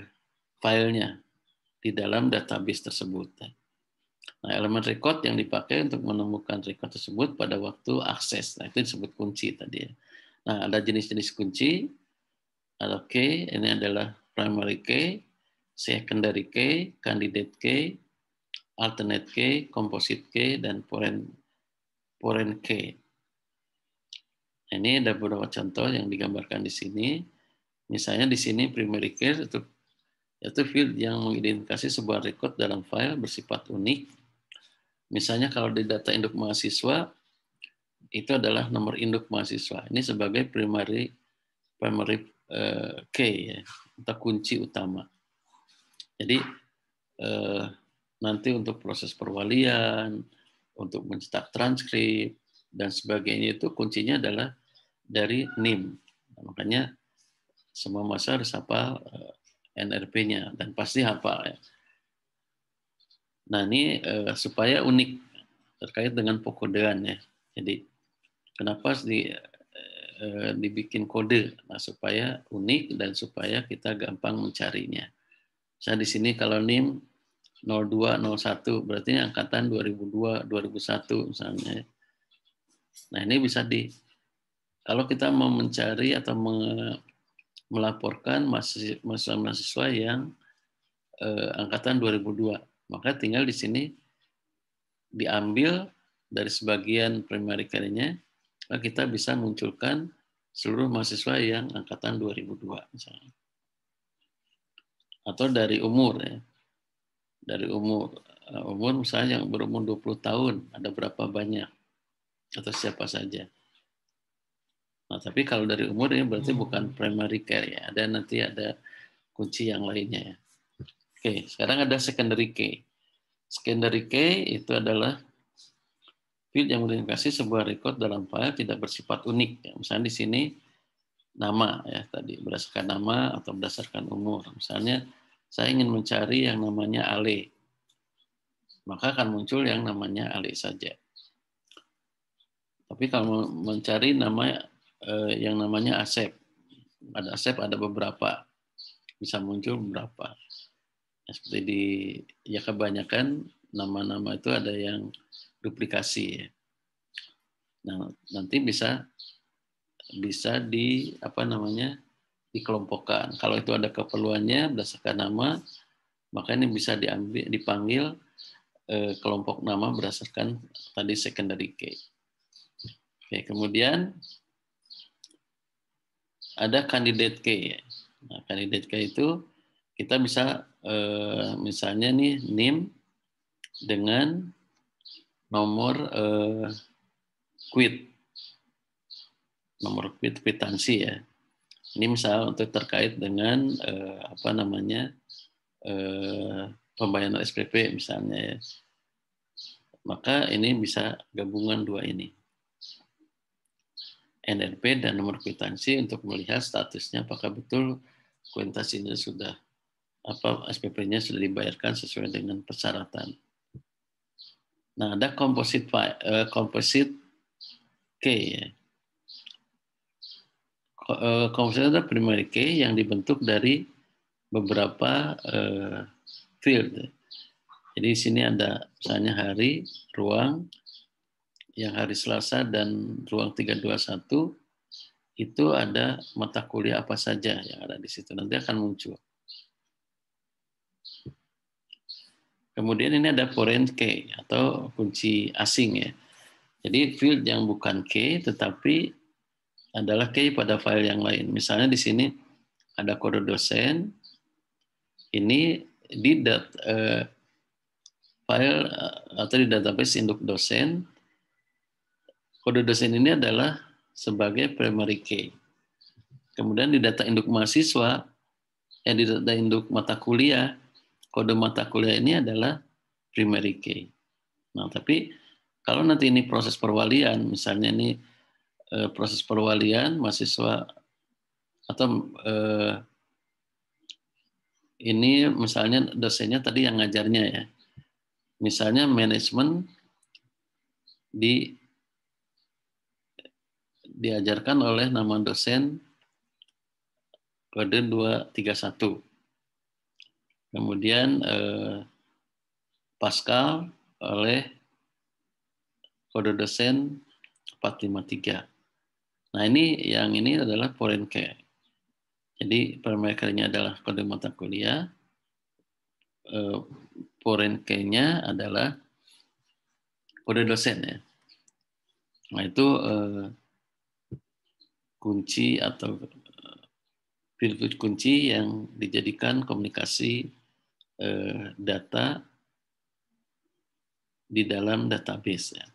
filenya di dalam database tersebut. Nah, elemen record yang dipakai untuk menemukan record tersebut pada waktu akses. Nah, itu disebut kunci tadi ya. Nah, ada jenis-jenis kunci. Ada key, ini adalah primary key, secondary key, candidate key, alternate Key, composite Key, dan foreign, foreign K. Nah, ini ada beberapa contoh yang digambarkan di sini. Misalnya di sini primary Key itu yaitu field yang mengidentifikasi sebuah record dalam file bersifat unik. Misalnya kalau di data induk mahasiswa itu adalah nomor induk mahasiswa. Ini sebagai primary primary uh, eh, key ya, atau kunci utama. Jadi uh, nanti untuk proses perwalian, untuk mencetak transkrip, dan sebagainya itu kuncinya adalah dari NIM. makanya semua masa harus hafal eh, NRP-nya, dan pasti hafal. Ya. Nah ini eh, supaya unik terkait dengan pokodean ya. Jadi kenapa di eh, dibikin kode? Nah supaya unik dan supaya kita gampang mencarinya. Saya di sini kalau nim 02 01 berarti ini angkatan 2002 2001 misalnya Nah, ini bisa di kalau kita mau mencari atau melaporkan mahasiswa-mahasiswa yang eh, angkatan 2002, maka tinggal di sini diambil dari sebagian primary carry nya maka kita bisa munculkan seluruh mahasiswa yang angkatan 2002 misalnya. Atau dari umur ya dari umur eh, umur misalnya yang berumur 20 tahun ada berapa banyak atau siapa saja. Nah, tapi kalau dari umur ini berarti hmm. bukan primary care ya. Ada nanti ada kunci yang lainnya ya. Oke, sekarang ada secondary care. Secondary care itu adalah field yang mengidentifikasi sebuah record dalam file tidak bersifat unik. Ya, misalnya di sini nama ya tadi berdasarkan nama atau berdasarkan umur. Misalnya saya ingin mencari yang namanya ale. Maka akan muncul yang namanya ale saja. Tapi kalau mencari nama eh, yang namanya asep, ada asep ada beberapa, bisa muncul beberapa. Nah, seperti di ya kebanyakan nama-nama itu ada yang duplikasi ya. Nah, nanti bisa bisa di apa namanya dikelompokkan. Kalau itu ada keperluannya berdasarkan nama, maka ini bisa diambil dipanggil eh, kelompok nama berdasarkan tadi secondary key. Oke, kemudian ada candidate key. Nah, candidate key itu kita bisa eh, misalnya nih nim dengan nomor eh, quit. Nomor quit kwitansi ya. Ini misal untuk terkait dengan eh, apa namanya eh, pembayaran SPP misalnya ya. Maka ini bisa gabungan dua ini. nnp dan nomor kwitansi untuk melihat statusnya apakah betul kuitansinya sudah apa SPP-nya sudah dibayarkan sesuai dengan persyaratan. Nah, ada komposit uh, komposit K ya. Komisioner eh, adalah primary yang dibentuk dari beberapa uh, field. Jadi di sini ada misalnya hari, ruang, yang hari Selasa dan ruang 321 itu ada mata kuliah apa saja yang ada di situ. Nanti akan muncul. Kemudian ini ada foreign key atau kunci asing ya. Jadi field yang bukan key tetapi adalah key pada file yang lain. Misalnya di sini ada kode dosen. Ini di dat, eh, file eh, atau di database induk dosen. Kode dosen ini adalah sebagai primary key. Kemudian di data induk mahasiswa, eh di data induk mata kuliah, kode mata kuliah ini adalah primary key. Nah, tapi kalau nanti ini proses perwalian, misalnya ini Eh, proses perwalian mahasiswa atau eh, ini misalnya dosennya tadi yang ngajarnya ya. Misalnya manajemen di diajarkan oleh nama dosen kode 231. Kemudian eh, Pascal oleh kode dosen 453. Nah ini yang ini adalah foreign care. Jadi permakernya adalah kode mata kuliah. Eh, foreign care-nya adalah kode dosen ya. Nah itu eh, kunci atau virtual eh, kunci yang dijadikan komunikasi data di dalam database ya.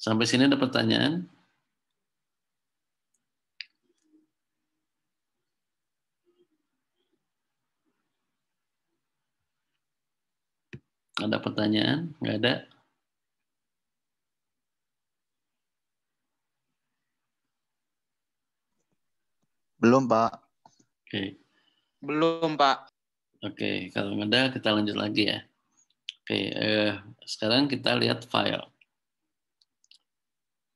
Sampai sini ada pertanyaan? Ada pertanyaan? Gak ada? Belum, Pak. Oke. Okay. Belum, Pak. Oke, okay, kalau nggak ada kita lanjut lagi ya. Oke, okay, eh, sekarang kita lihat file.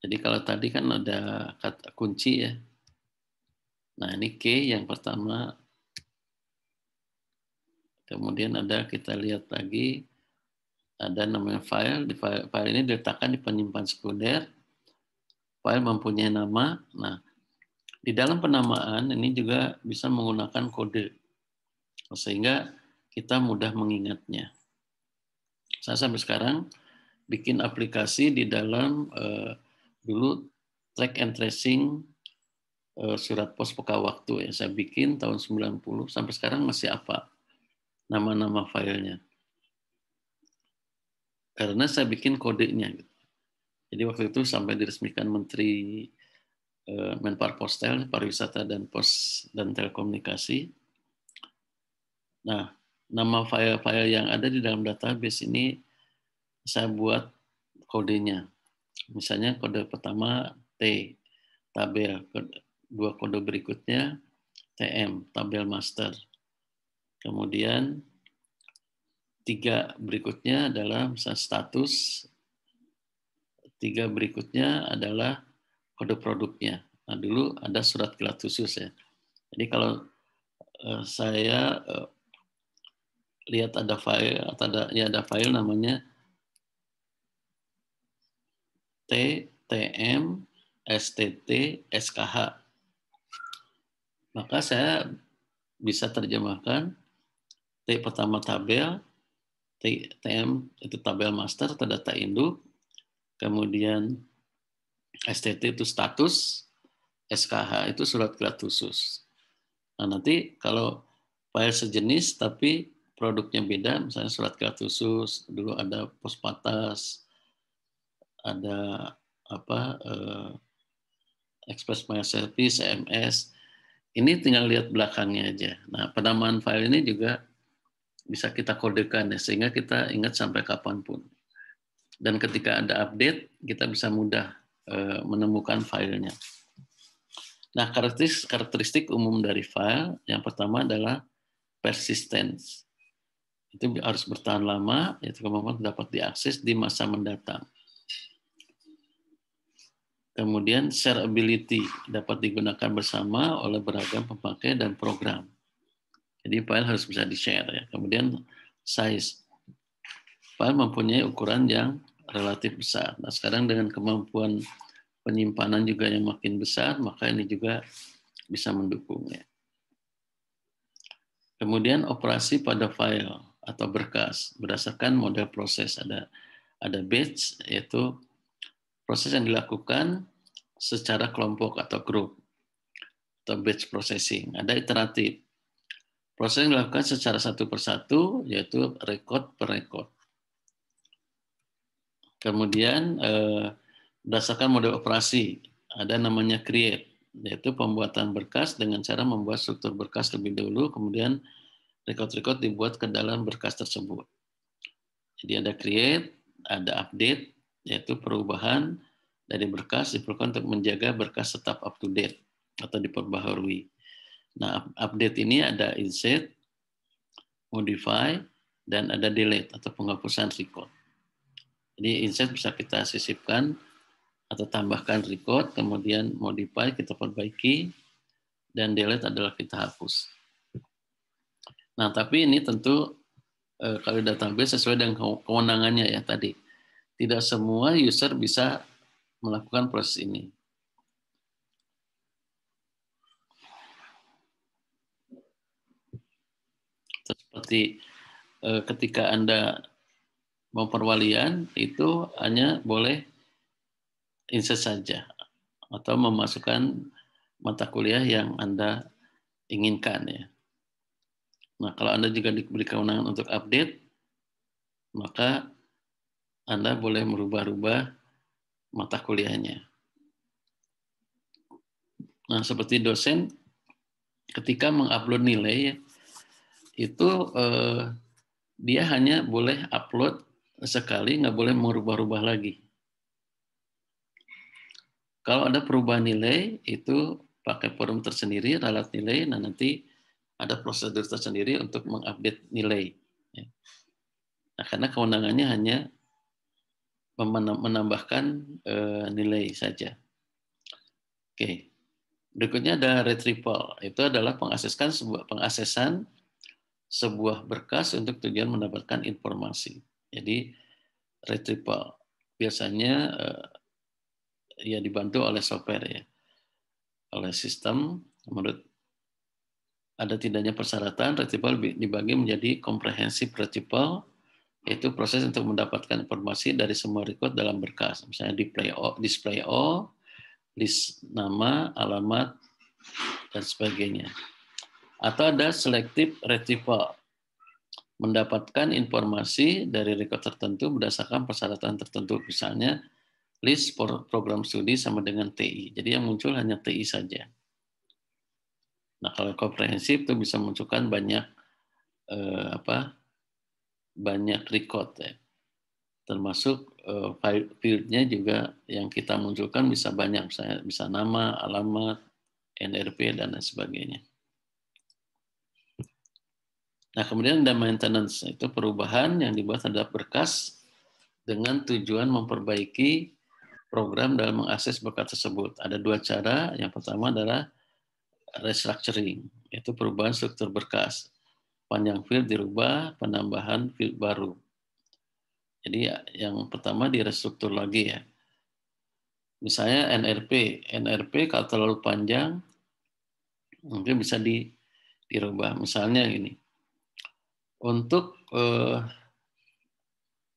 Jadi kalau tadi kan ada kata kunci ya. Nah ini K yang pertama. Kemudian ada kita lihat lagi ada namanya file. Di file, file ini diletakkan di penyimpan sekunder. File mempunyai nama. Nah, di dalam penamaan ini juga bisa menggunakan kode sehingga kita mudah mengingatnya. Saya sampai sekarang bikin aplikasi di dalam eh, dulu track and tracing eh, surat pos peka waktu ya saya bikin tahun 90 sampai sekarang masih apa nama-nama filenya karena saya bikin kodenya gitu. jadi waktu itu sampai diresmikan Menteri eh, menpar postel pariwisata dan pos dan telekomunikasi nah nama file-file yang ada di dalam database ini saya buat kodenya Misalnya kode pertama T, tabel. Dua kode berikutnya TM, tabel master. Kemudian tiga berikutnya adalah misalnya status, tiga berikutnya adalah kode produknya. Nah, dulu ada surat kilat khusus ya. Jadi kalau eh, saya eh, lihat ada file atau ada ya ada file namanya T, TM, STT, SKH. Maka saya bisa terjemahkan T pertama tabel, T, TM itu tabel master atau data induk, kemudian STT itu status, SKH itu surat kelas khusus. Nah nanti kalau file sejenis tapi produknya beda, misalnya surat kelas khusus, dulu ada pos patas, ada apa eh, Express Mail Service, CMS. Ini tinggal lihat belakangnya aja. Nah, penamaan file ini juga bisa kita kodekan ya, sehingga kita ingat sampai kapanpun. Dan ketika ada update, kita bisa mudah eh, menemukan filenya. Nah, karakteristik, karakteristik umum dari file yang pertama adalah persistence. Itu harus bertahan lama, yaitu kemampuan dapat diakses di masa mendatang. Kemudian shareability dapat digunakan bersama oleh beragam pemakai dan program. Jadi file harus bisa di-share ya. Kemudian size. File mempunyai ukuran yang relatif besar. Nah, sekarang dengan kemampuan penyimpanan juga yang makin besar, maka ini juga bisa mendukungnya. Kemudian operasi pada file atau berkas berdasarkan model proses ada ada batch yaitu proses yang dilakukan secara kelompok atau grup atau batch processing. Ada iteratif. Proses yang dilakukan secara satu persatu yaitu record per record. Kemudian eh, berdasarkan model operasi ada namanya create yaitu pembuatan berkas dengan cara membuat struktur berkas lebih dulu kemudian record-record dibuat ke dalam berkas tersebut. Jadi ada create, ada update, yaitu perubahan dari berkas diperlukan untuk menjaga berkas tetap up to date atau diperbaharui. Nah, update ini ada insert, modify, dan ada delete atau penghapusan record. Jadi insert bisa kita sisipkan atau tambahkan record, kemudian modify kita perbaiki, dan delete adalah kita hapus. Nah, tapi ini tentu eh, kalau kalau database sesuai dengan kewenangannya ya tadi tidak semua user bisa melakukan proses ini. Seperti eh, ketika Anda mau perwalian, itu hanya boleh insert saja atau memasukkan mata kuliah yang Anda inginkan ya. Nah, kalau Anda juga diberi kewenangan untuk update, maka anda boleh merubah-rubah mata kuliahnya. Nah, seperti dosen ketika mengupload nilai itu eh, dia hanya boleh upload sekali, nggak boleh merubah-rubah lagi. Kalau ada perubahan nilai itu pakai forum tersendiri, alat nilai, nah nanti ada prosedur tersendiri untuk mengupdate nilai. Ya. Nah, karena kewenangannya hanya menambahkan eh, nilai saja. Oke. Berikutnya ada retrieval. Itu adalah pengaseskan sebuah pengaksesan sebuah berkas untuk tujuan mendapatkan informasi. Jadi retrieval biasanya eh, ya dibantu oleh software ya. Oleh sistem menurut ada tidaknya persyaratan retrieval dibagi menjadi comprehensive retrieval itu proses untuk mendapatkan informasi dari semua record dalam berkas. Misalnya display all, display all list nama, alamat, dan sebagainya. Atau ada selective retrieval, mendapatkan informasi dari record tertentu berdasarkan persyaratan tertentu. Misalnya, list program studi sama dengan TI. Jadi yang muncul hanya TI saja. Nah, kalau komprehensif itu bisa munculkan banyak eh, apa banyak record ya. Termasuk uh, fieldnya juga yang kita munculkan bisa banyak, misalnya bisa nama, alamat, NRP dan lain sebagainya. Nah kemudian ada maintenance itu perubahan yang dibuat terhadap berkas dengan tujuan memperbaiki program dalam mengakses berkas tersebut. Ada dua cara. Yang pertama adalah restructuring, yaitu perubahan struktur berkas panjang field dirubah penambahan field baru. Jadi ya, yang pertama direstruktur lagi ya. Misalnya NRP, NRP kalau terlalu panjang mungkin bisa di dirubah. Misalnya ini untuk eh,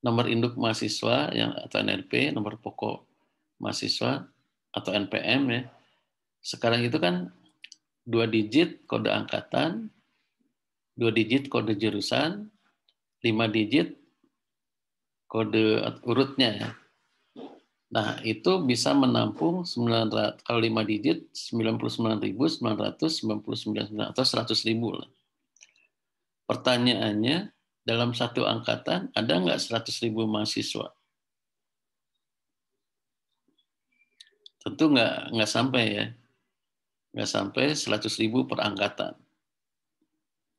nomor induk mahasiswa yang atau NRP, nomor pokok mahasiswa atau NPM ya, sekarang itu kan dua digit kode angkatan, dua digit kode jurusan, lima digit kode urutnya ya. Nah, itu bisa menampung 900, kalau lima digit 99.999 atau 100.000 ribu Pertanyaannya, dalam satu angkatan ada nggak 100.000 mahasiswa? Tentu nggak nggak sampai ya. Nggak sampai 100.000 per angkatan.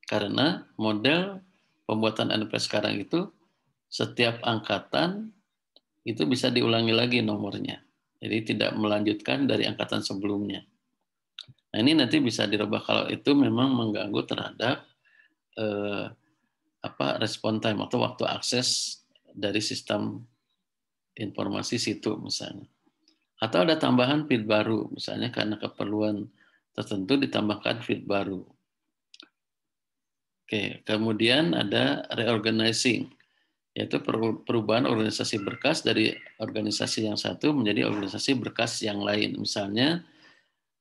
Karena model pembuatan NPS sekarang itu setiap angkatan itu bisa diulangi lagi nomornya. Jadi tidak melanjutkan dari angkatan sebelumnya. Nah ini nanti bisa dirubah kalau itu memang mengganggu terhadap eh, apa respon time atau waktu akses dari sistem informasi situ misalnya. Atau ada tambahan feed baru misalnya karena keperluan tertentu ditambahkan feed baru. Oke, kemudian ada reorganizing, yaitu perubahan organisasi berkas dari organisasi yang satu menjadi organisasi berkas yang lain. Misalnya,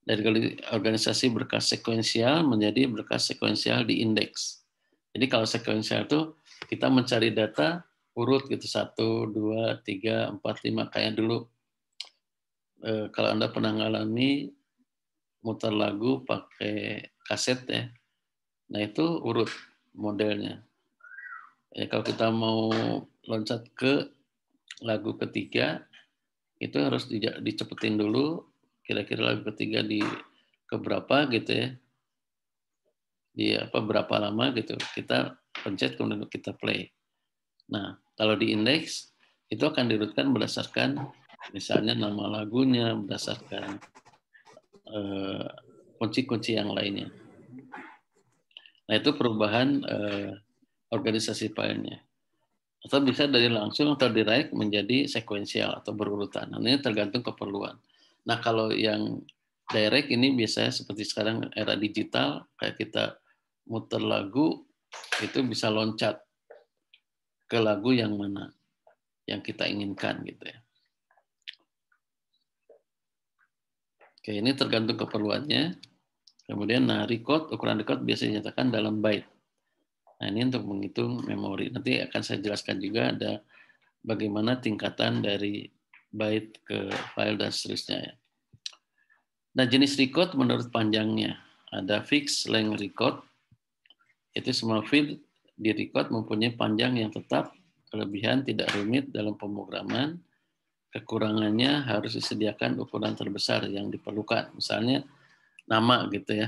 dari organisasi berkas sekuensial menjadi berkas sekuensial di indeks. Jadi kalau sekuensial itu kita mencari data urut gitu satu dua tiga empat lima kayak dulu e, kalau anda pernah mengalami mutar lagu pakai kaset ya Nah itu urut modelnya. Ya, kalau kita mau loncat ke lagu ketiga, itu harus dicepetin dulu, kira-kira lagu ketiga di keberapa gitu ya. Di apa berapa lama gitu. Kita pencet kemudian kita play. Nah, kalau di indeks itu akan dirutkan berdasarkan misalnya nama lagunya, berdasarkan eh, kunci-kunci uh, kunci -kunci yang lainnya. Nah itu perubahan eh, organisasi filenya. Atau bisa dari langsung atau direct menjadi sekuensial atau berurutan. Nah, ini tergantung keperluan. Nah kalau yang direct ini biasanya seperti sekarang era digital, kayak kita muter lagu, itu bisa loncat ke lagu yang mana yang kita inginkan gitu ya. Oke, ini tergantung keperluannya. Kemudian nah record ukuran record biasanya dinyatakan dalam byte. Nah, ini untuk menghitung memori. Nanti akan saya jelaskan juga ada bagaimana tingkatan dari byte ke file dan seterusnya ya. Nah, jenis record menurut panjangnya ada fixed length record itu semua file di record mempunyai panjang yang tetap, kelebihan tidak rumit dalam pemrograman, kekurangannya harus disediakan ukuran terbesar yang diperlukan. Misalnya nama gitu ya.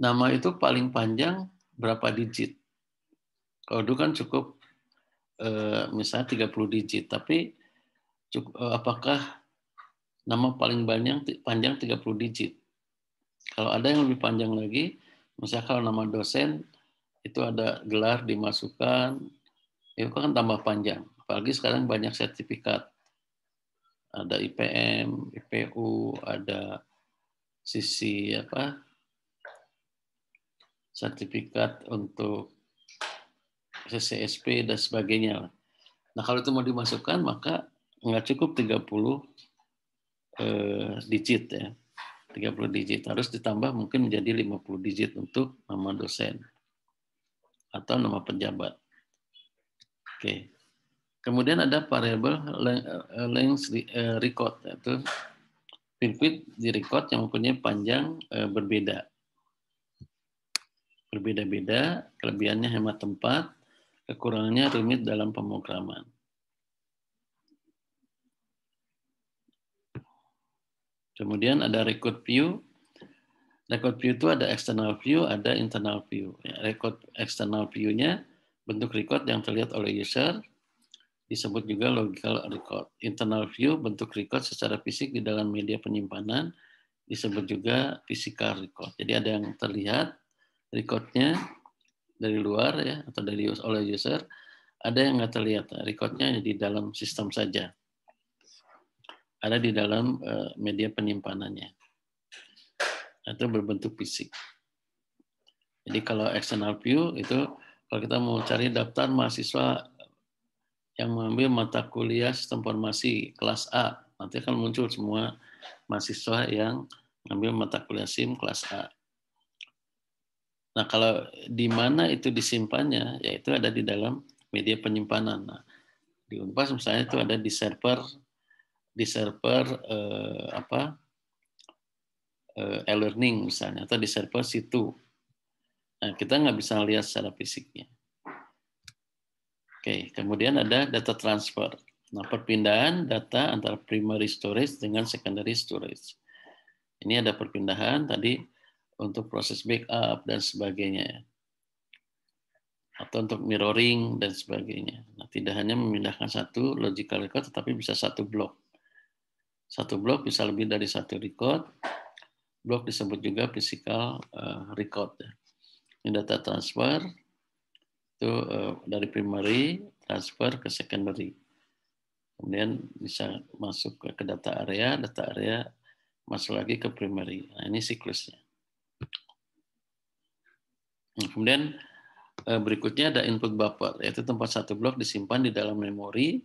Nama itu paling panjang berapa digit? Kalau dulu kan cukup eh, misalnya 30 digit, tapi cukup, eh, apakah nama paling panjang panjang 30 digit? Kalau ada yang lebih panjang lagi, misalnya kalau nama dosen itu ada gelar dimasukkan, itu kan tambah panjang. Apalagi sekarang banyak sertifikat. Ada IPM, IPU, ada sisi apa sertifikat untuk CCSP dan sebagainya. Nah kalau itu mau dimasukkan maka nggak cukup 30 eh, digit ya. 30 digit harus ditambah mungkin menjadi 50 digit untuk nama dosen atau nama pejabat. Oke. Kemudian ada variable eh, length eh, record yaitu Liquid di record yang mempunyai panjang eh, berbeda. Berbeda-beda, kelebihannya hemat tempat, kekurangannya rumit dalam pemrograman. Kemudian ada record view. Record view itu ada external view, ada internal view. Rekod ya, record external view-nya bentuk record yang terlihat oleh user disebut juga logical record. Internal view bentuk record secara fisik di dalam media penyimpanan disebut juga physical record. Jadi ada yang terlihat recordnya dari luar ya atau dari oleh user, ada yang nggak terlihat nah, recordnya di dalam sistem saja, ada di dalam eh, media penyimpanannya atau berbentuk fisik. Jadi kalau external view itu kalau kita mau cari daftar mahasiswa yang mengambil mata kuliah sistem formasi kelas A. Nanti akan muncul semua mahasiswa yang mengambil mata kuliah SIM kelas A. Nah, kalau di mana itu disimpannya, yaitu ada di dalam media penyimpanan. Nah, di Unpas misalnya itu ada di server di server eh, apa eh, e-learning misalnya atau di server situ. Nah, kita nggak bisa lihat secara fisiknya. Oke, kemudian ada data transfer. Nah, perpindahan data antara primary storage dengan secondary storage. Ini ada perpindahan tadi untuk proses backup dan sebagainya. Ya. Atau untuk mirroring dan sebagainya. Nah, tidak hanya memindahkan satu logical record, tetapi bisa satu blok. Satu blok bisa lebih dari satu record. Blok disebut juga physical eh, record. Ya. Ini data transfer, itu eh, dari primary transfer ke secondary. Kemudian bisa masuk ke, data area, data area masuk lagi ke primary. Nah, ini siklusnya. Nah, kemudian eh, berikutnya ada input buffer, yaitu tempat satu blok disimpan di dalam memori.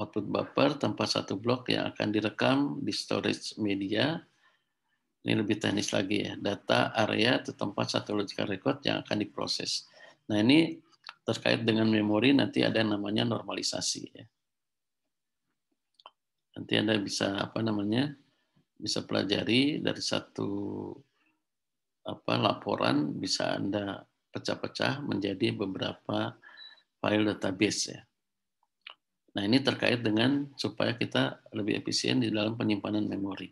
Output buffer tempat satu blok yang akan direkam di storage media. Ini lebih teknis lagi ya. Data area atau tempat satu logical record yang akan diproses Nah ini terkait dengan memori nanti ada yang namanya normalisasi ya. Nanti Anda bisa apa namanya? bisa pelajari dari satu apa laporan bisa Anda pecah-pecah menjadi beberapa file database ya. Nah, ini terkait dengan supaya kita lebih efisien di dalam penyimpanan memori.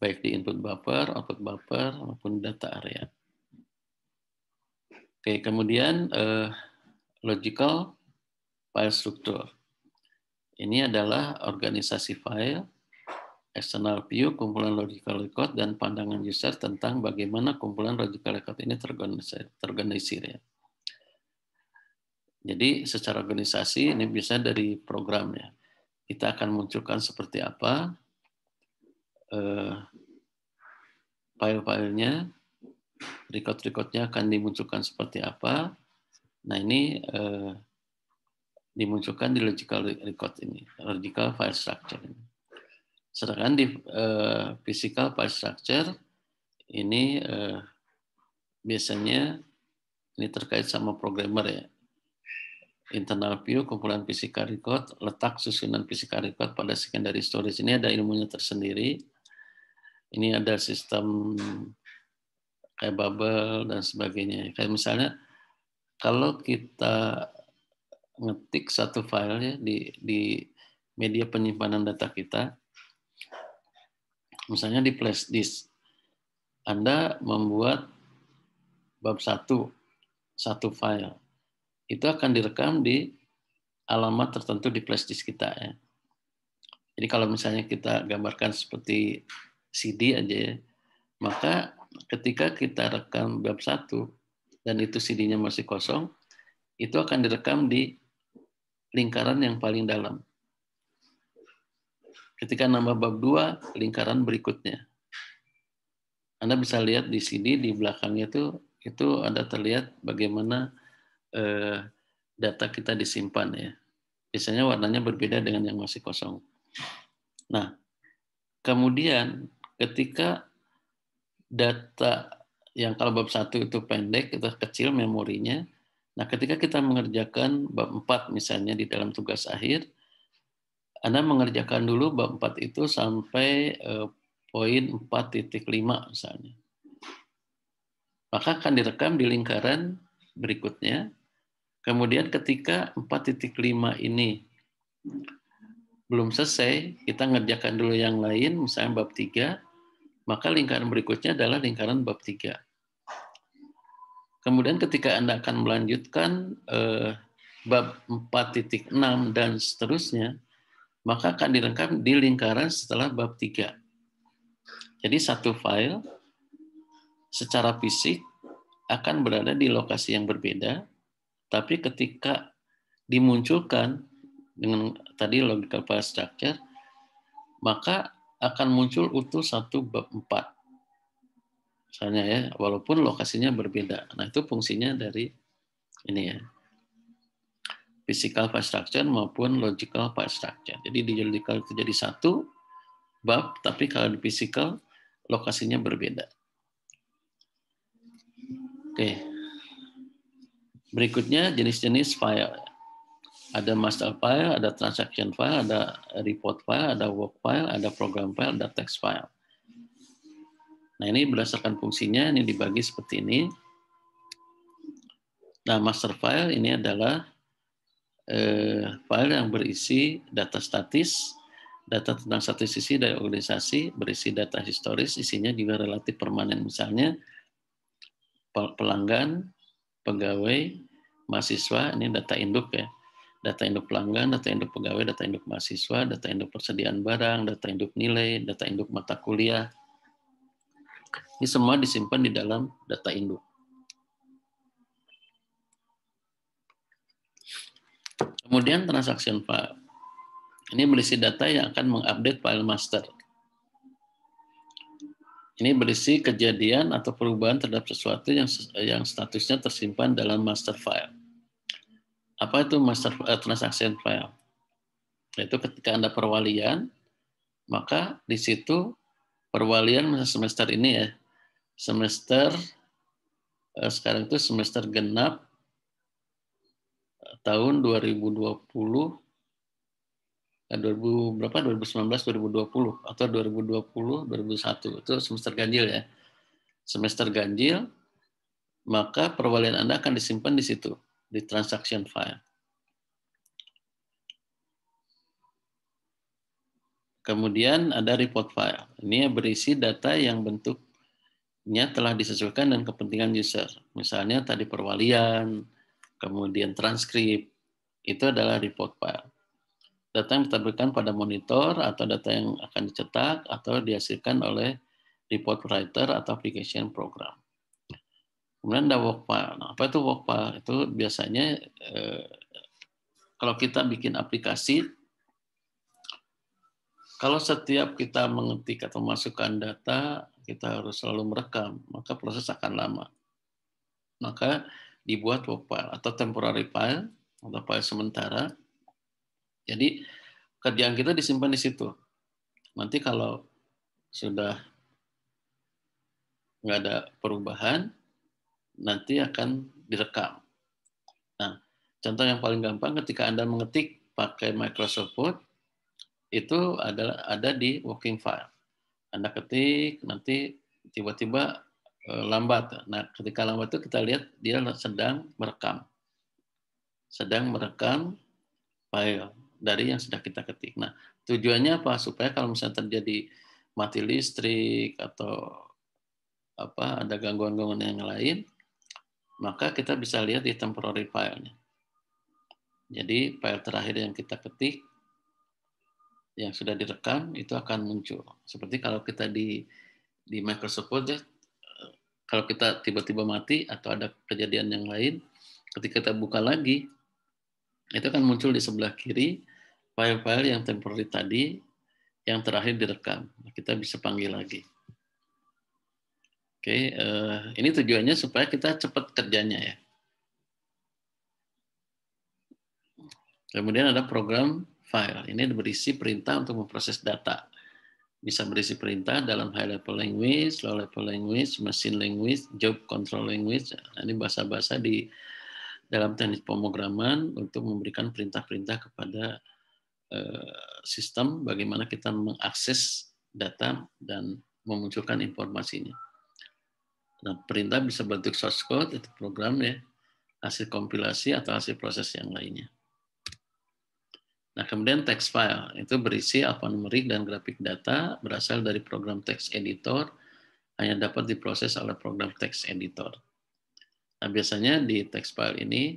Baik di input buffer, output buffer, maupun data area. Oke, kemudian uh, logical file structure. Ini adalah organisasi file, external view, kumpulan logical record, dan pandangan user tentang bagaimana kumpulan logical record ini terorganisir. terorganisir ya. Jadi secara organisasi ini bisa dari program ya Kita akan munculkan seperti apa uh, file-filenya, record-recordnya akan dimunculkan seperti apa. Nah ini eh, dimunculkan di logical record ini, logical file structure ini. Sedangkan di eh, physical file structure ini eh, biasanya ini terkait sama programmer ya. Internal view, kumpulan physical record, letak susunan physical record pada secondary storage ini ada ilmunya tersendiri. Ini ada sistem kayak bubble dan sebagainya. Kayak misalnya kalau kita ngetik satu file ya di di media penyimpanan data kita, misalnya di flash disk, Anda membuat bab satu satu file, itu akan direkam di alamat tertentu di flash disk kita ya. Jadi kalau misalnya kita gambarkan seperti CD aja ya, maka ketika kita rekam bab 1 dan itu CD-nya masih kosong, itu akan direkam di lingkaran yang paling dalam. Ketika nambah bab 2, lingkaran berikutnya. Anda bisa lihat di sini di belakangnya itu itu ada terlihat bagaimana eh, data kita disimpan ya. Biasanya warnanya berbeda dengan yang masih kosong. Nah, kemudian ketika data yang kalau bab satu itu pendek, itu kecil memorinya. Nah, ketika kita mengerjakan bab 4 misalnya di dalam tugas akhir, Anda mengerjakan dulu bab 4 itu sampai eh, poin 4.5 misalnya. Maka akan direkam di lingkaran berikutnya. Kemudian ketika 4.5 ini belum selesai, kita ngerjakan dulu yang lain, misalnya bab 3, maka lingkaran berikutnya adalah lingkaran bab 3. Kemudian ketika Anda akan melanjutkan eh, bab 4.6 dan seterusnya, maka akan dilengkapi di lingkaran setelah bab 3. Jadi satu file secara fisik akan berada di lokasi yang berbeda, tapi ketika dimunculkan dengan tadi logical file structure, maka akan muncul utuh satu bab empat, Misalnya ya, walaupun lokasinya berbeda. Nah, itu fungsinya dari ini ya. Physical file structure maupun logical file structure. Jadi di logical itu jadi satu bab, tapi kalau di physical lokasinya berbeda. Oke. Berikutnya jenis-jenis file ada master file, ada transaction file, ada report file, ada work file, ada program file, ada text file. Nah, ini berdasarkan fungsinya, ini dibagi seperti ini. Nah, master file ini adalah eh, file yang berisi data statis, data tentang satu sisi dari organisasi, berisi data historis, isinya juga relatif permanen. Misalnya, pelanggan, pegawai, mahasiswa, ini data induk ya data induk pelanggan, data induk pegawai, data induk mahasiswa, data induk persediaan barang, data induk nilai, data induk mata kuliah. Ini semua disimpan di dalam data induk. Kemudian transaction file. Ini berisi data yang akan mengupdate file master. Ini berisi kejadian atau perubahan terhadap sesuatu yang yang statusnya tersimpan dalam master file. Apa itu master uh, transaction file? Itu ketika Anda perwalian, maka di situ perwalian semester ini ya, semester uh, sekarang itu semester genap tahun 2020 eh, 2000 berapa 2019 2020 atau 2020 2001 itu semester ganjil ya semester ganjil maka perwalian Anda akan disimpan di situ di transaction file. Kemudian ada report file. Ini berisi data yang bentuknya telah disesuaikan dengan kepentingan user. Misalnya tadi perwalian, kemudian transkrip, itu adalah report file. Data yang ditampilkan pada monitor atau data yang akan dicetak atau dihasilkan oleh report writer atau application program. Kemudian ada Wokpa. Nah, apa itu Wokpa? Itu biasanya eh, kalau kita bikin aplikasi, kalau setiap kita mengetik atau masukkan data, kita harus selalu merekam, maka proses akan lama. Maka dibuat Wokpa atau temporary file atau file sementara. Jadi kerjaan kita disimpan di situ. Nanti kalau sudah nggak ada perubahan, nanti akan direkam. Nah, contoh yang paling gampang ketika Anda mengetik pakai Microsoft Word, itu adalah ada di working file. Anda ketik, nanti tiba-tiba e, lambat. Nah, ketika lambat itu kita lihat dia sedang merekam. Sedang merekam file dari yang sudah kita ketik. Nah, tujuannya apa? Supaya kalau misalnya terjadi mati listrik atau apa ada gangguan-gangguan yang lain, maka kita bisa lihat di temporary file-nya. Jadi file terakhir yang kita ketik, yang sudah direkam, itu akan muncul. Seperti kalau kita di, di Microsoft Project, ya, kalau kita tiba-tiba mati atau ada kejadian yang lain, ketika kita buka lagi, itu akan muncul di sebelah kiri file-file yang temporary tadi, yang terakhir direkam. Kita bisa panggil lagi. Oke, okay, eh, ini tujuannya supaya kita cepat kerjanya ya. Kemudian ada program file. Ini berisi perintah untuk memproses data. Bisa berisi perintah dalam high-level language, low-level language, machine language, job control language. Nah, ini bahasa-bahasa di dalam teknik pemrograman untuk memberikan perintah-perintah kepada eh, sistem bagaimana kita mengakses data dan memunculkan informasinya. Nah, perintah bisa bentuk source code, itu program ya, hasil kompilasi atau hasil proses yang lainnya. Nah, kemudian text file, itu berisi alfanumerik dan grafik data berasal dari program text editor, hanya dapat diproses oleh program text editor. Nah, biasanya di text file ini,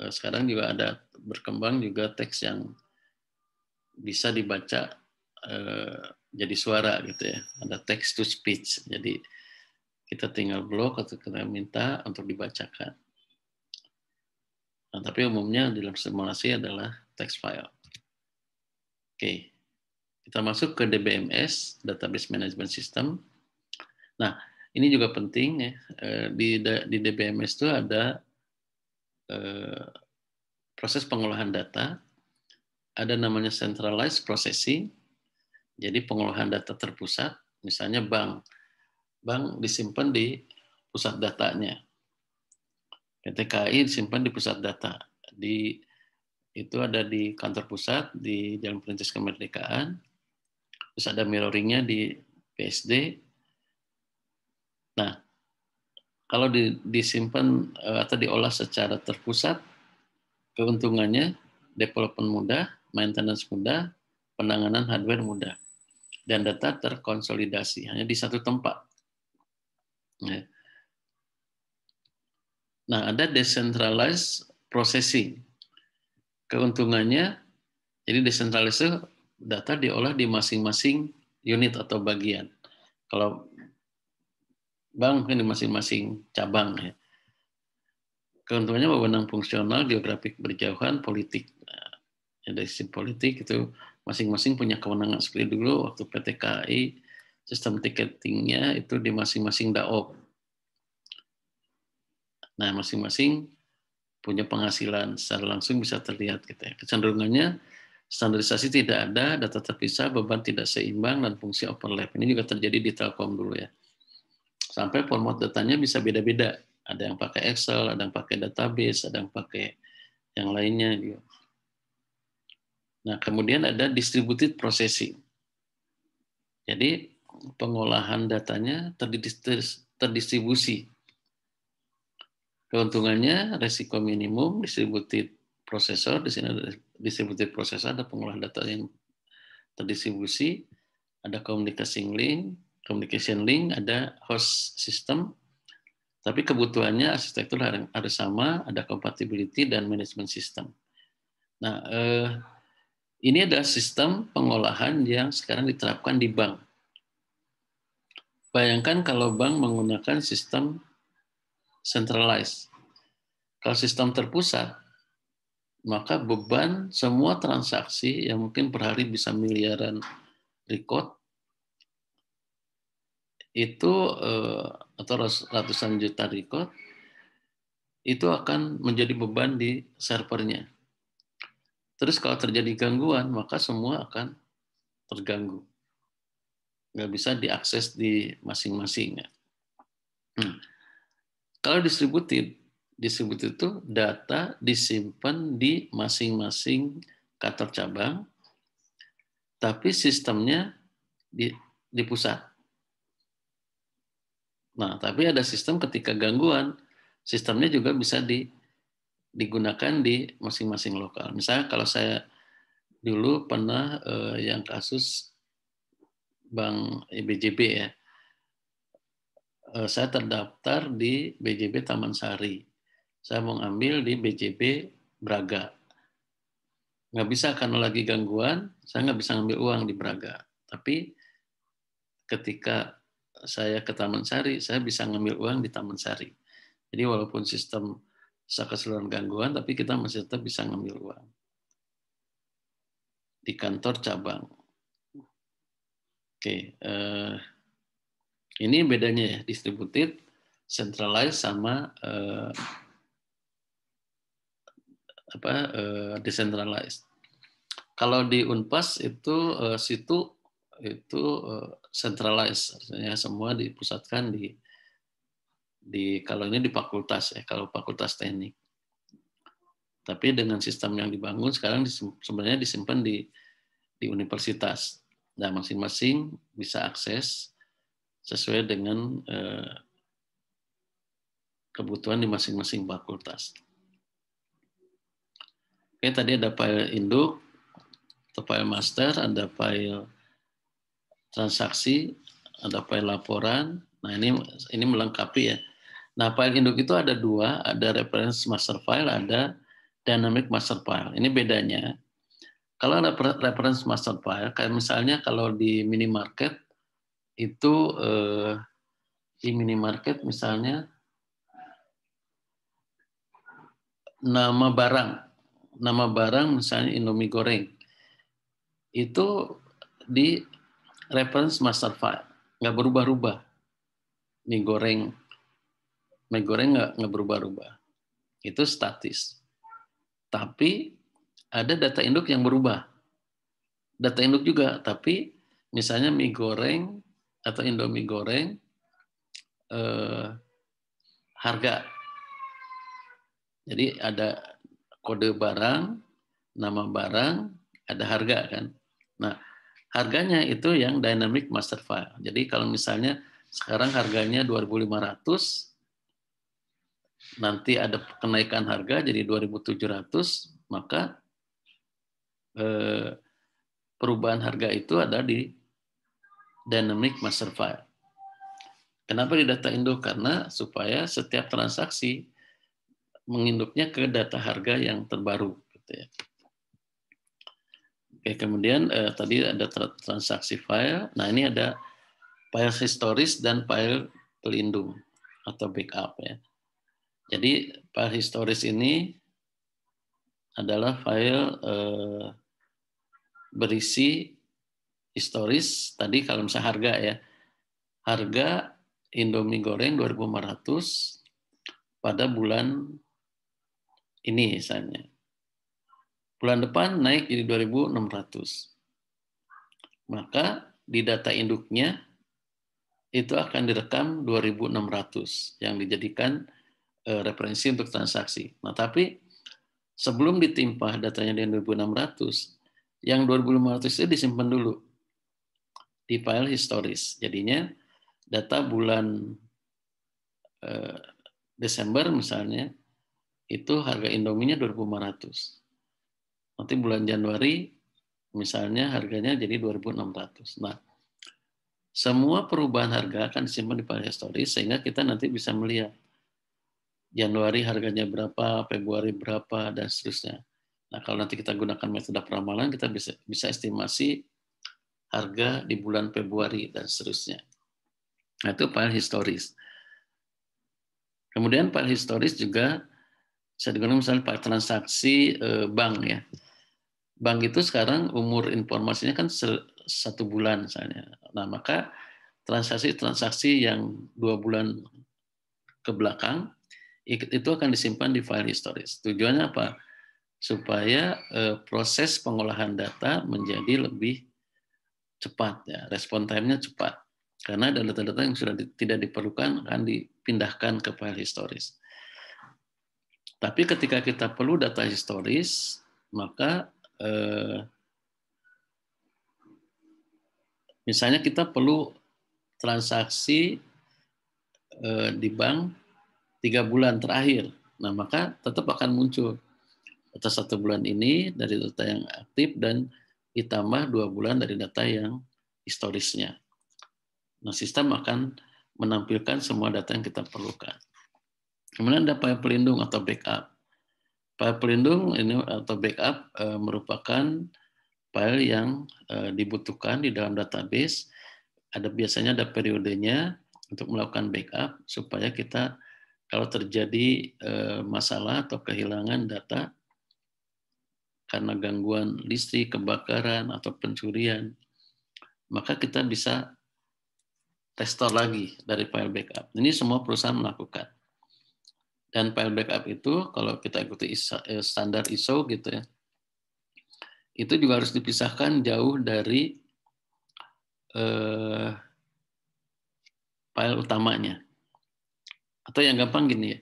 eh, sekarang juga ada berkembang juga teks yang bisa dibaca eh, jadi suara gitu ya. Ada text to speech. Jadi kita tinggal blok atau kita minta untuk dibacakan. Nah, tapi umumnya dalam simulasi adalah text file. Oke, kita masuk ke DBMS, Database Management System. Nah, ini juga penting ya. Eh, di, di DBMS itu ada eh, proses pengolahan data, ada namanya centralized processing, jadi pengolahan data terpusat, misalnya bank bank disimpan di pusat datanya. PT KAI disimpan di pusat data. Di itu ada di kantor pusat di Jalan Perintis Kemerdekaan. Terus ada mirroringnya di PSD. Nah, kalau disimpan eh, atau diolah secara terpusat, keuntungannya development mudah, maintenance mudah, penanganan hardware mudah, dan data terkonsolidasi hanya di satu tempat Ya. Nah, ada decentralized processing. Keuntungannya, jadi decentralized data diolah di masing-masing unit atau bagian. Kalau bank mungkin di masing-masing cabang ya. Keuntungannya wewenang fungsional, geografik berjauhan, politik. Nah, ya, dari sisi politik itu masing-masing punya kewenangan. Seperti dulu waktu PTKI. KAI sistem tiketingnya itu di masing-masing DAO. Nah, masing-masing punya penghasilan secara langsung bisa terlihat gitu ya. Kecenderungannya standarisasi tidak ada, data terpisah, beban tidak seimbang dan fungsi overlap. Ini juga terjadi di Telkom dulu ya. Sampai format datanya bisa beda-beda. Ada yang pakai Excel, ada yang pakai database, ada yang pakai yang lainnya gitu. Nah, kemudian ada distributed processing. Jadi pengolahan datanya terdistribusi. Keuntungannya resiko minimum distributed processor, di sini ada distributed processor, ada pengolahan data yang terdistribusi, ada komunikasi link, communication link, ada host system, tapi kebutuhannya arsitektur harus sama, ada compatibility dan management system. Nah, eh, ini adalah sistem pengolahan yang sekarang diterapkan di bank. Bayangkan kalau bank menggunakan sistem centralized. Kalau sistem terpusat, maka beban semua transaksi yang mungkin per hari bisa miliaran record itu eh, atau ratusan juta record itu akan menjadi beban di servernya. Terus kalau terjadi gangguan, maka semua akan terganggu nggak bisa diakses di masing-masing. Ya. Hmm. Kalau distributed, distributed itu data disimpan di masing-masing kantor cabang, tapi sistemnya di, di pusat. Nah, tapi ada sistem ketika gangguan, sistemnya juga bisa di, digunakan di masing-masing lokal. Misalnya kalau saya dulu pernah eh, yang kasus Bank BJB ya. Eh, saya terdaftar di BJB Taman Sari. Saya mau ngambil di BJB Braga. Nggak bisa karena lagi gangguan, saya nggak bisa ngambil uang di Braga. Tapi ketika saya ke Taman Sari, saya bisa ngambil uang di Taman Sari. Jadi walaupun sistem keseluruhan gangguan, tapi kita masih tetap bisa ngambil uang di kantor cabang. Oke, eh, ini bedanya ya distributed, centralized sama eh, apa eh, decentralized. Kalau di Unpas itu situ itu centralized, artinya semua dipusatkan di di kalau ini di fakultas ya, kalau fakultas teknik. Tapi dengan sistem yang dibangun sekarang sebenarnya disimpan di di universitas Nah, masing-masing bisa akses sesuai dengan eh, kebutuhan di masing-masing fakultas. Oke, tadi ada file induk, atau file master, ada file transaksi, ada file laporan. Nah, ini ini melengkapi ya. Nah, file induk itu ada dua, ada reference master file, ada dynamic master file. Ini bedanya kalau ada reference master file, kayak misalnya kalau di minimarket itu eh, di minimarket misalnya nama barang, nama barang misalnya Indomie goreng itu di reference master file nggak berubah-ubah mie goreng mie goreng nggak nggak berubah-ubah itu statis tapi ada data induk yang berubah. Data induk juga, tapi misalnya mie goreng atau indomie goreng eh, harga. Jadi ada kode barang, nama barang, ada harga kan. Nah, harganya itu yang dynamic master file. Jadi kalau misalnya sekarang harganya 2500 nanti ada kenaikan harga jadi 2700 maka Eh, perubahan harga itu ada di dynamic master file. Kenapa di data induk? Karena supaya setiap transaksi menginduknya ke data harga yang terbaru. Gitu ya. Oke, kemudian eh, tadi ada transaksi file. Nah ini ada file historis dan file pelindung atau backup ya. Jadi file historis ini adalah file eh, berisi historis tadi kalau misalnya harga ya. Harga Indomie goreng 2500 pada bulan ini misalnya. Bulan depan naik jadi 2600. Maka di data induknya itu akan direkam 2600 yang dijadikan eh, referensi untuk transaksi. Nah, tapi sebelum ditimpa datanya dengan 2600, yang 2500 itu disimpan dulu di file historis. Jadinya data bulan eh, Desember misalnya itu harga Indomie Indominya 2500. Nanti bulan Januari misalnya harganya jadi 2600. Nah, semua perubahan harga akan disimpan di file historis sehingga kita nanti bisa melihat Januari harganya berapa, Februari berapa, dan seterusnya. Nah, kalau nanti kita gunakan metode peramalan, kita bisa, bisa estimasi harga di bulan Februari dan seterusnya. Nah, itu file historis. Kemudian file historis juga bisa digunakan misalnya file transaksi eh, bank ya. Bank itu sekarang umur informasinya kan satu bulan misalnya. Nah, maka transaksi-transaksi yang dua bulan ke belakang itu akan disimpan di file historis. Tujuannya apa? supaya uh, proses pengolahan data menjadi lebih cepat ya respon time-nya cepat karena data-data yang sudah di, tidak diperlukan akan dipindahkan ke file historis. Tapi ketika kita perlu data historis maka eh, misalnya kita perlu transaksi eh, di bank tiga bulan terakhir, nah maka tetap akan muncul atau satu bulan ini dari data yang aktif dan ditambah dua bulan dari data yang historisnya. Nah, sistem akan menampilkan semua data yang kita perlukan. Kemudian ada file pelindung atau backup. File pelindung ini atau backup e, merupakan file yang e, dibutuhkan di dalam database. Ada biasanya ada periodenya untuk melakukan backup supaya kita kalau terjadi e, masalah atau kehilangan data karena gangguan listrik, kebakaran, atau pencurian, maka kita bisa tester lagi dari file backup. Ini semua perusahaan melakukan. Dan file backup itu kalau kita ikuti eh, standar ISO gitu ya, itu juga harus dipisahkan jauh dari eh, file utamanya. Atau yang gampang gini ya,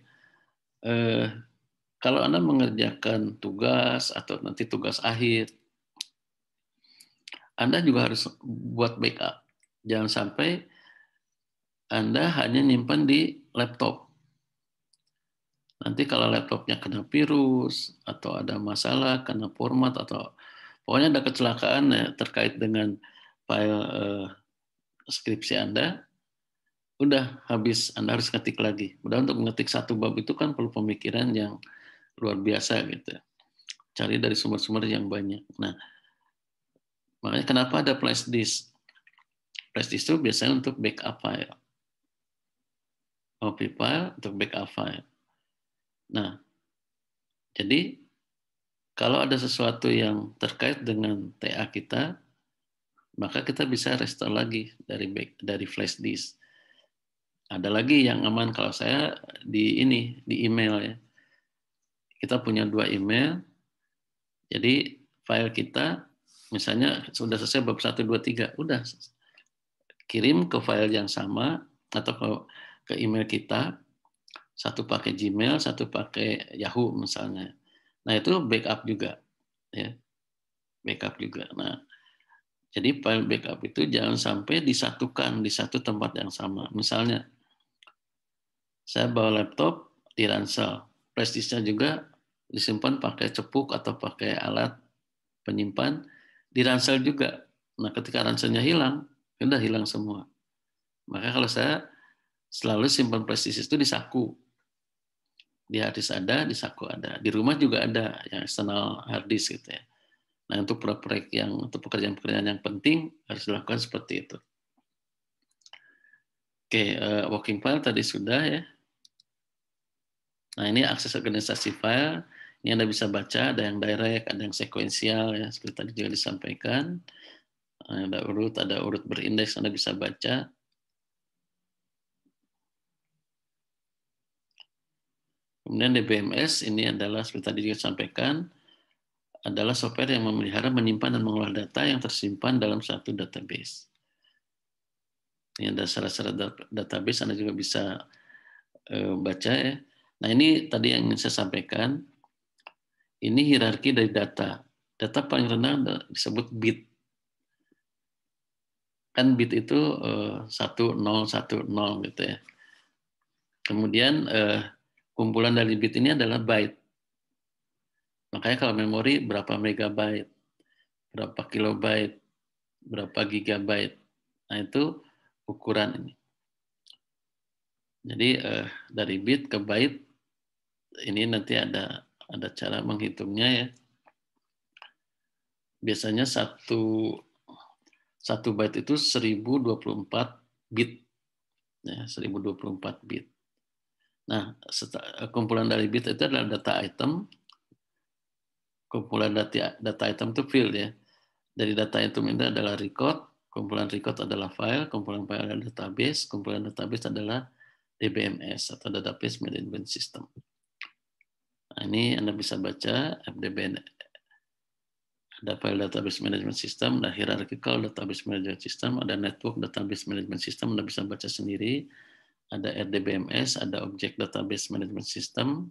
eh, kalau Anda mengerjakan tugas atau nanti tugas akhir, Anda juga harus buat backup. Jangan sampai Anda hanya nyimpan di laptop. Nanti kalau laptopnya kena virus atau ada masalah, kena format atau pokoknya ada kecelakaan ya, terkait dengan file eh, skripsi Anda, udah habis Anda harus ketik lagi. Udah untuk mengetik satu bab itu kan perlu pemikiran yang luar biasa gitu. Ya. Cari dari sumber-sumber yang banyak. Nah, makanya kenapa ada flash disk? Flash disk itu biasanya untuk backup file. Copy file untuk backup file. Nah, jadi kalau ada sesuatu yang terkait dengan TA kita, maka kita bisa restore lagi dari back, dari flash disk. Ada lagi yang aman kalau saya di ini di email ya kita punya dua email. Jadi file kita misalnya sudah selesai bab 1 2 3, udah kirim ke file yang sama atau ke ke email kita. Satu pakai Gmail, satu pakai Yahoo misalnya. Nah, itu backup juga ya. Backup juga. Nah, jadi file backup itu jangan sampai disatukan di satu tempat yang sama. Misalnya saya bawa laptop di ransel. Prestisnya juga disimpan pakai cepuk atau pakai alat penyimpan, diransel juga. Nah, ketika ranselnya hilang, ya udah hilang semua. Maka kalau saya selalu simpan plastisis itu di saku. Di harddisk ada, di saku ada. Di rumah juga ada yang hard disk gitu ya. Nah, untuk proyek yang untuk pekerjaan-pekerjaan yang penting harus dilakukan seperti itu. Oke, uh, working file tadi sudah ya. Nah, ini akses organisasi file ini Anda bisa baca, ada yang direct, ada yang sekuensial, ya, seperti tadi juga disampaikan. Ada urut, ada urut berindeks, Anda bisa baca. Kemudian DBMS ini adalah seperti tadi juga disampaikan, adalah software yang memelihara, menyimpan, dan mengolah data yang tersimpan dalam satu database. Ini ada syarat-syarat database, Anda juga bisa eh, baca ya. Nah ini tadi yang ingin saya sampaikan, ini hierarki dari data. Data paling rendah disebut bit. Kan bit itu eh, satu nol satu nol gitu ya. Kemudian eh, kumpulan dari bit ini adalah byte. Makanya kalau memori berapa megabyte, berapa kilobyte, berapa gigabyte. Nah itu ukuran ini. Jadi eh, dari bit ke byte ini nanti ada ada cara menghitungnya ya. Biasanya satu satu byte itu 1024 bit. Ya, 1024 bit. Nah, kumpulan dari bit itu adalah data item. Kumpulan data, data item itu field ya. Dari data item itu adalah record, kumpulan record adalah file, kumpulan file adalah database, kumpulan database adalah DBMS atau database management system. Nah, ini Anda bisa baca FDB ada file database management system, ada hierarchical database management system, ada network database management system, Anda bisa baca sendiri, ada RDBMS, ada object database management system,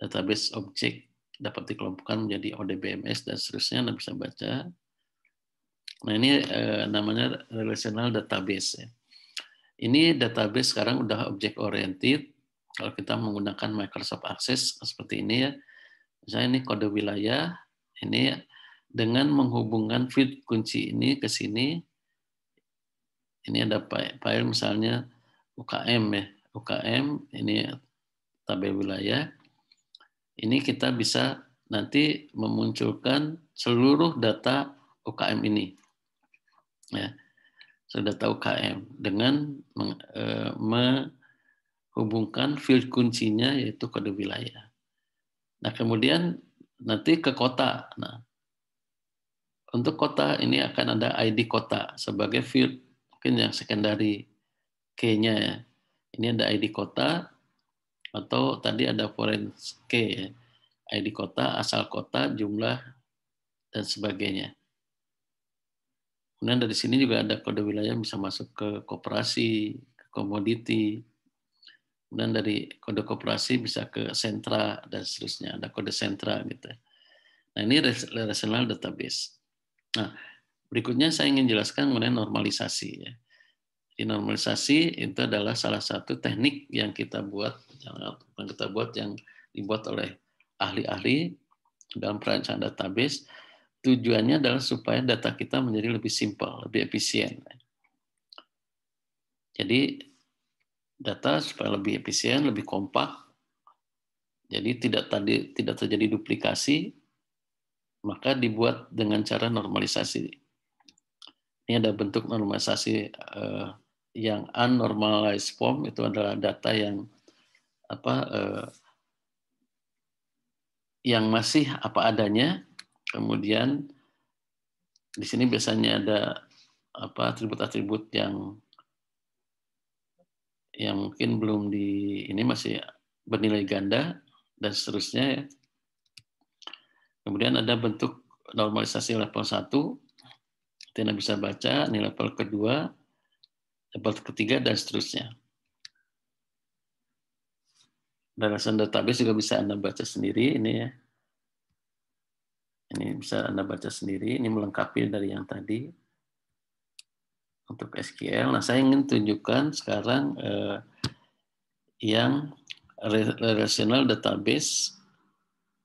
database object dapat dikelompokkan menjadi ODBMS, dan seterusnya Anda bisa baca. Nah ini eh, namanya relational database. Ya. Ini database sekarang sudah object oriented, kalau kita menggunakan Microsoft Access seperti ini ya, misalnya ini kode wilayah, ini ya, dengan menghubungkan field kunci ini ke sini, ini ada file misalnya UKM ya, UKM ini tabel wilayah, ini kita bisa nanti memunculkan seluruh data UKM ini. Ya, seluruh data UKM dengan eh, hubungkan field kuncinya yaitu kode wilayah. Nah, kemudian nanti ke kota. Nah, untuk kota ini akan ada ID kota sebagai field mungkin yang secondary K-nya ya. Ini ada ID kota atau tadi ada foreign K ya. ID kota, asal kota, jumlah dan sebagainya. Kemudian dari sini juga ada kode wilayah bisa masuk ke koperasi, ke komoditi, kemudian dari kode koperasi bisa ke sentra dan seterusnya ada kode sentra gitu nah ini relational database nah berikutnya saya ingin jelaskan mengenai normalisasi ya di normalisasi itu adalah salah satu teknik yang kita buat yang kita buat yang dibuat oleh ahli-ahli dalam perancangan database tujuannya adalah supaya data kita menjadi lebih simpel, lebih efisien. Jadi data supaya lebih efisien, lebih kompak. Jadi tidak tadi tidak terjadi duplikasi, maka dibuat dengan cara normalisasi. Ini ada bentuk normalisasi eh, yang unnormalized form itu adalah data yang apa eh, yang masih apa adanya. Kemudian di sini biasanya ada apa atribut-atribut yang yang mungkin belum di ini masih bernilai ganda dan seterusnya ya. Kemudian ada bentuk normalisasi level 1 kita bisa baca, ini level kedua, level ketiga dan seterusnya. Balasan database juga bisa Anda baca sendiri ini ya. Ini bisa Anda baca sendiri, ini melengkapi dari yang tadi untuk SQL. Nah, saya ingin tunjukkan sekarang eh, yang relational database.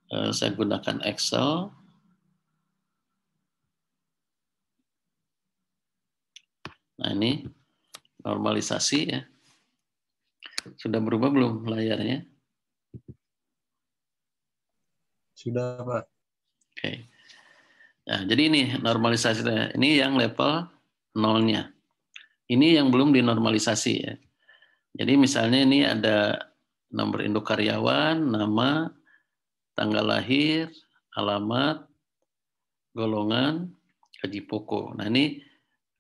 Eh, saya gunakan Excel. Nah, ini normalisasi ya. Sudah berubah belum layarnya? Sudah, Pak. Oke. Okay. Nah, jadi ini normalisasinya. Ini yang level nolnya. Ini yang belum dinormalisasi ya. Jadi misalnya ini ada nomor induk karyawan, nama, tanggal lahir, alamat, golongan, gaji pokok. Nah ini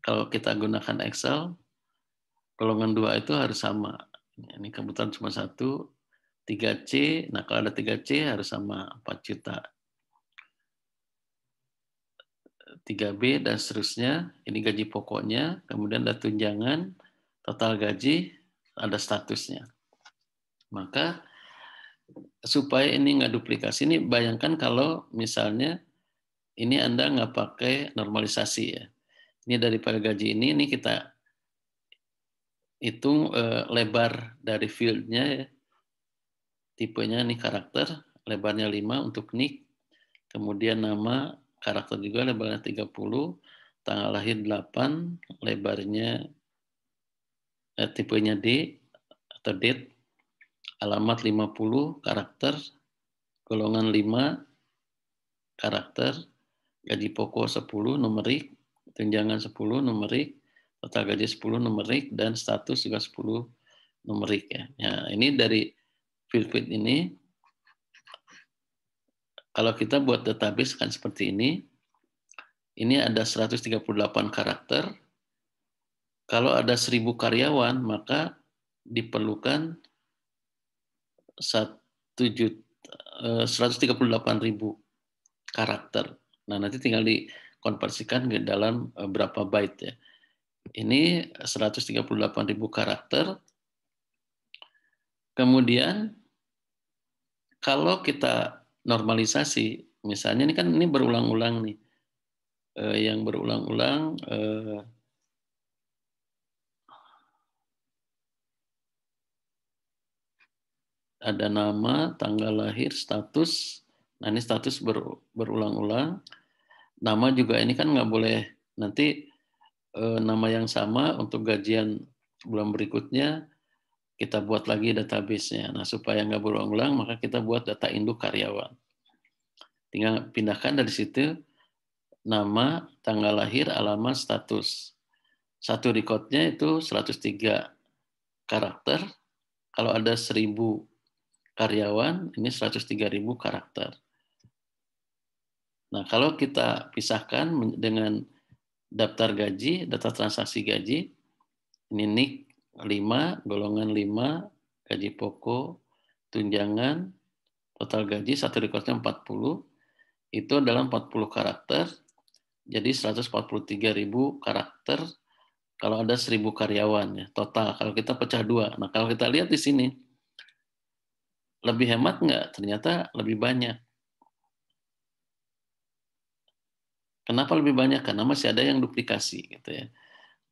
kalau kita gunakan Excel, golongan dua itu harus sama. Ini kebutuhan cuma satu, 3C. Nah kalau ada 3C harus sama 4 juta. 3B dan seterusnya. Ini gaji pokoknya, kemudian ada tunjangan, total gaji, ada statusnya. Maka supaya ini nggak duplikasi, ini bayangkan kalau misalnya ini Anda nggak pakai normalisasi ya. Ini daripada gaji ini, ini kita hitung eh, lebar dari fieldnya ya. Tipenya ini karakter, lebarnya 5 untuk nick, kemudian nama karakter juga lebarnya 30, tanggal lahir 8, lebarnya eh, tipenya D atau date, alamat 50 karakter, golongan 5 karakter, gaji pokok 10 numerik, tunjangan 10 numerik, total gaji 10 numerik dan status juga 10 numerik ya. Nah, ini dari field ini kalau kita buat database kan seperti ini. Ini ada 138 karakter. Kalau ada 1000 karyawan, maka diperlukan 1 138.000 eh, karakter. Nah, nanti tinggal dikonversikan ke dalam eh, berapa byte ya. Ini 138.000 karakter. Kemudian kalau kita normalisasi. Misalnya ini kan ini berulang-ulang nih. Eh, yang berulang-ulang eh, ada nama, tanggal lahir, status. Nah ini status ber, berulang-ulang. Nama juga ini kan nggak boleh nanti eh, nama yang sama untuk gajian bulan berikutnya kita buat lagi database nya. Nah, supaya nggak berulang-ulang, maka kita buat data induk karyawan. Tinggal pindahkan dari situ nama, tanggal lahir, alamat, status. Satu record-nya itu 103 karakter. Kalau ada 1000 karyawan, ini 103.000 karakter. Nah, kalau kita pisahkan dengan daftar gaji, data transaksi gaji, ini NIK, 5, golongan 5, gaji pokok, tunjangan, total gaji satu rekornya 40, itu dalam 40 karakter, jadi ribu karakter kalau ada 1.000 karyawan ya, total. Kalau kita pecah dua, nah kalau kita lihat di sini, lebih hemat nggak? Ternyata lebih banyak. Kenapa lebih banyak? Karena masih ada yang duplikasi gitu ya.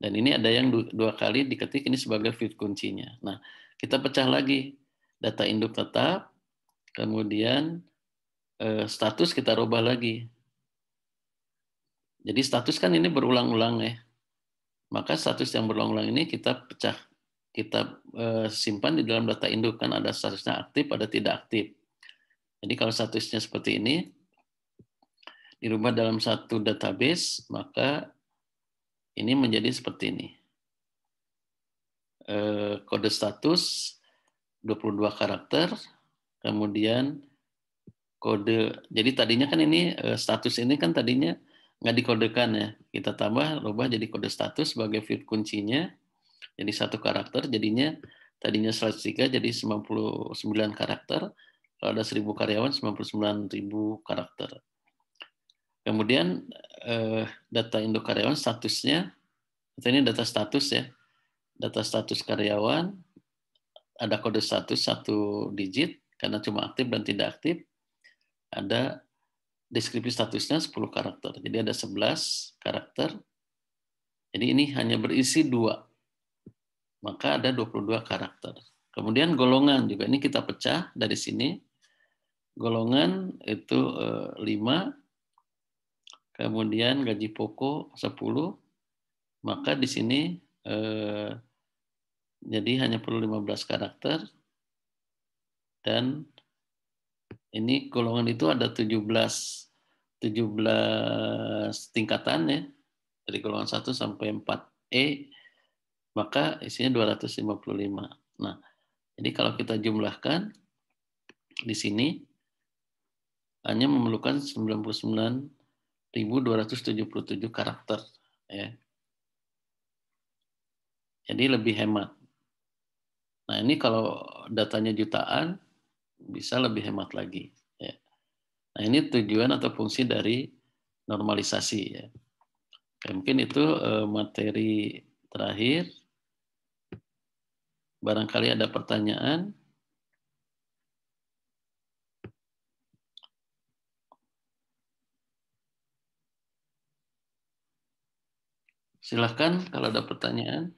Dan ini ada yang dua kali diketik ini sebagai field kuncinya. Nah, kita pecah lagi data induk tetap, kemudian eh, status kita rubah lagi. Jadi status kan ini berulang-ulang ya. Maka status yang berulang-ulang ini kita pecah, kita eh, simpan di dalam data induk kan ada statusnya aktif, ada tidak aktif. Jadi kalau statusnya seperti ini dirubah dalam satu database, maka ini menjadi seperti ini. Eh, kode status 22 karakter, kemudian kode. Jadi tadinya kan ini eh, status ini kan tadinya nggak dikodekan ya. Kita tambah rubah jadi kode status sebagai field kuncinya. Jadi satu karakter jadinya tadinya 103 jadi 99 karakter. Kalau ada 1000 karyawan 99.000 karakter. Kemudian uh, data induk karyawan statusnya, ini data status ya, data status karyawan, ada kode status satu digit karena cuma aktif dan tidak aktif, ada deskripsi statusnya 10 karakter. Jadi ada 11 karakter. Jadi ini hanya berisi dua. Maka ada 22 karakter. Kemudian golongan juga ini kita pecah dari sini. Golongan itu 5, eh, kemudian gaji pokok 10, maka di sini eh, jadi hanya perlu 15 karakter dan ini golongan itu ada 17 17 tingkatan ya dari golongan 1 sampai 4E maka isinya 255. Nah, jadi kalau kita jumlahkan di sini hanya memerlukan 99 1277 karakter ya. Jadi lebih hemat. Nah, ini kalau datanya jutaan bisa lebih hemat lagi ya. Nah, ini tujuan atau fungsi dari normalisasi ya. ya mungkin itu eh, materi terakhir. Barangkali ada pertanyaan. Silahkan kalau ada pertanyaan.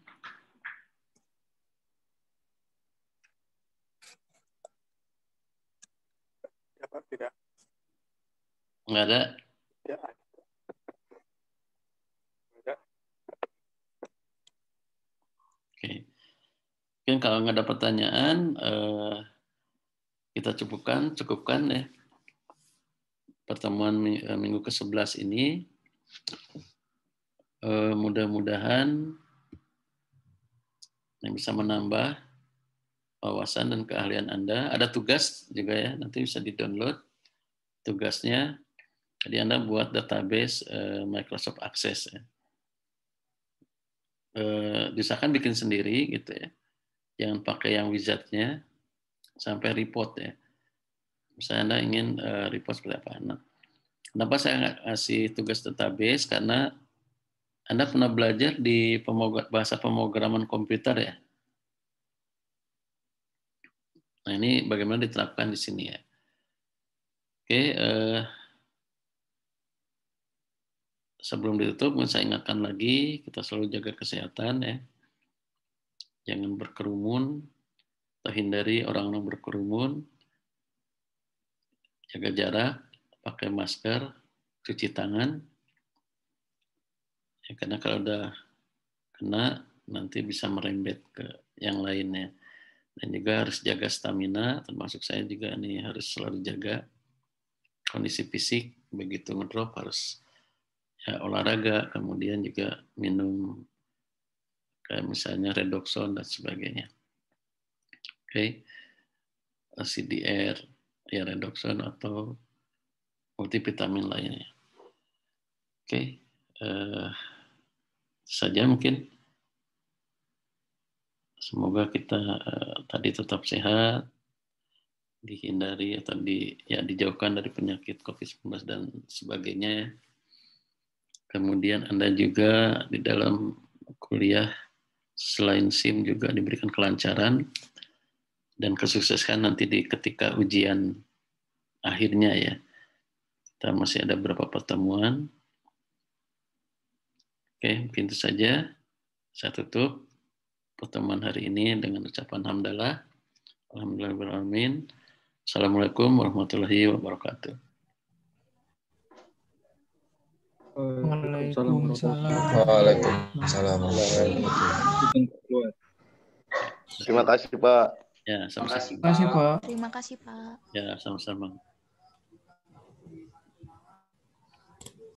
Dapat ya, tidak? Enggak ada. Tidak ya. ada. Oke. Mungkin kalau nggak ada pertanyaan, eh, kita cukupkan, cukupkan ya pertemuan eh, minggu ke-11 ini. Eh, mudah-mudahan yang bisa menambah wawasan dan keahlian Anda. Ada tugas juga ya, nanti bisa di-download tugasnya. Jadi Anda buat database eh, Microsoft Access. Ya. Bisa eh, disahkan bikin sendiri gitu ya. Jangan pakai yang wizardnya sampai report ya. Misalnya Anda ingin report seperti apa. anak kenapa saya nggak kasih tugas database? Karena anda pernah belajar di bahasa pemrograman komputer ya? Nah ini bagaimana diterapkan di sini ya? Oke, eh, sebelum ditutup, saya ingatkan lagi kita selalu jaga kesehatan ya. Jangan berkerumun, atau hindari orang-orang berkerumun, jaga jarak, pakai masker, cuci tangan, Ya, karena kalau udah kena nanti bisa merembet ke yang lainnya dan juga harus jaga stamina termasuk saya juga nih harus selalu jaga kondisi fisik begitu ngedrop harus ya, olahraga kemudian juga minum kayak misalnya redoxon dan sebagainya oke okay. CDR ya redoxon atau multivitamin lainnya oke okay. uh, eh, saja mungkin. Semoga kita uh, tadi tetap sehat, dihindari atau di ya dijauhkan dari penyakit COVID-19 dan sebagainya Kemudian Anda juga di dalam kuliah selain SIM juga diberikan kelancaran dan kesuksesan nanti di ketika ujian akhirnya ya. Kita masih ada beberapa pertemuan Oke, mungkin itu saja. Saya tutup pertemuan hari ini dengan ucapan hamdalah. Alhamdulillahirrahmanirrahim. Assalamualaikum warahmatullahi wabarakatuh. Waalaikumsalam. Terima kasih Pak. Ya, sama-sama. Terima kasih Pak. Terima kasih Pak. Ya, sama-sama.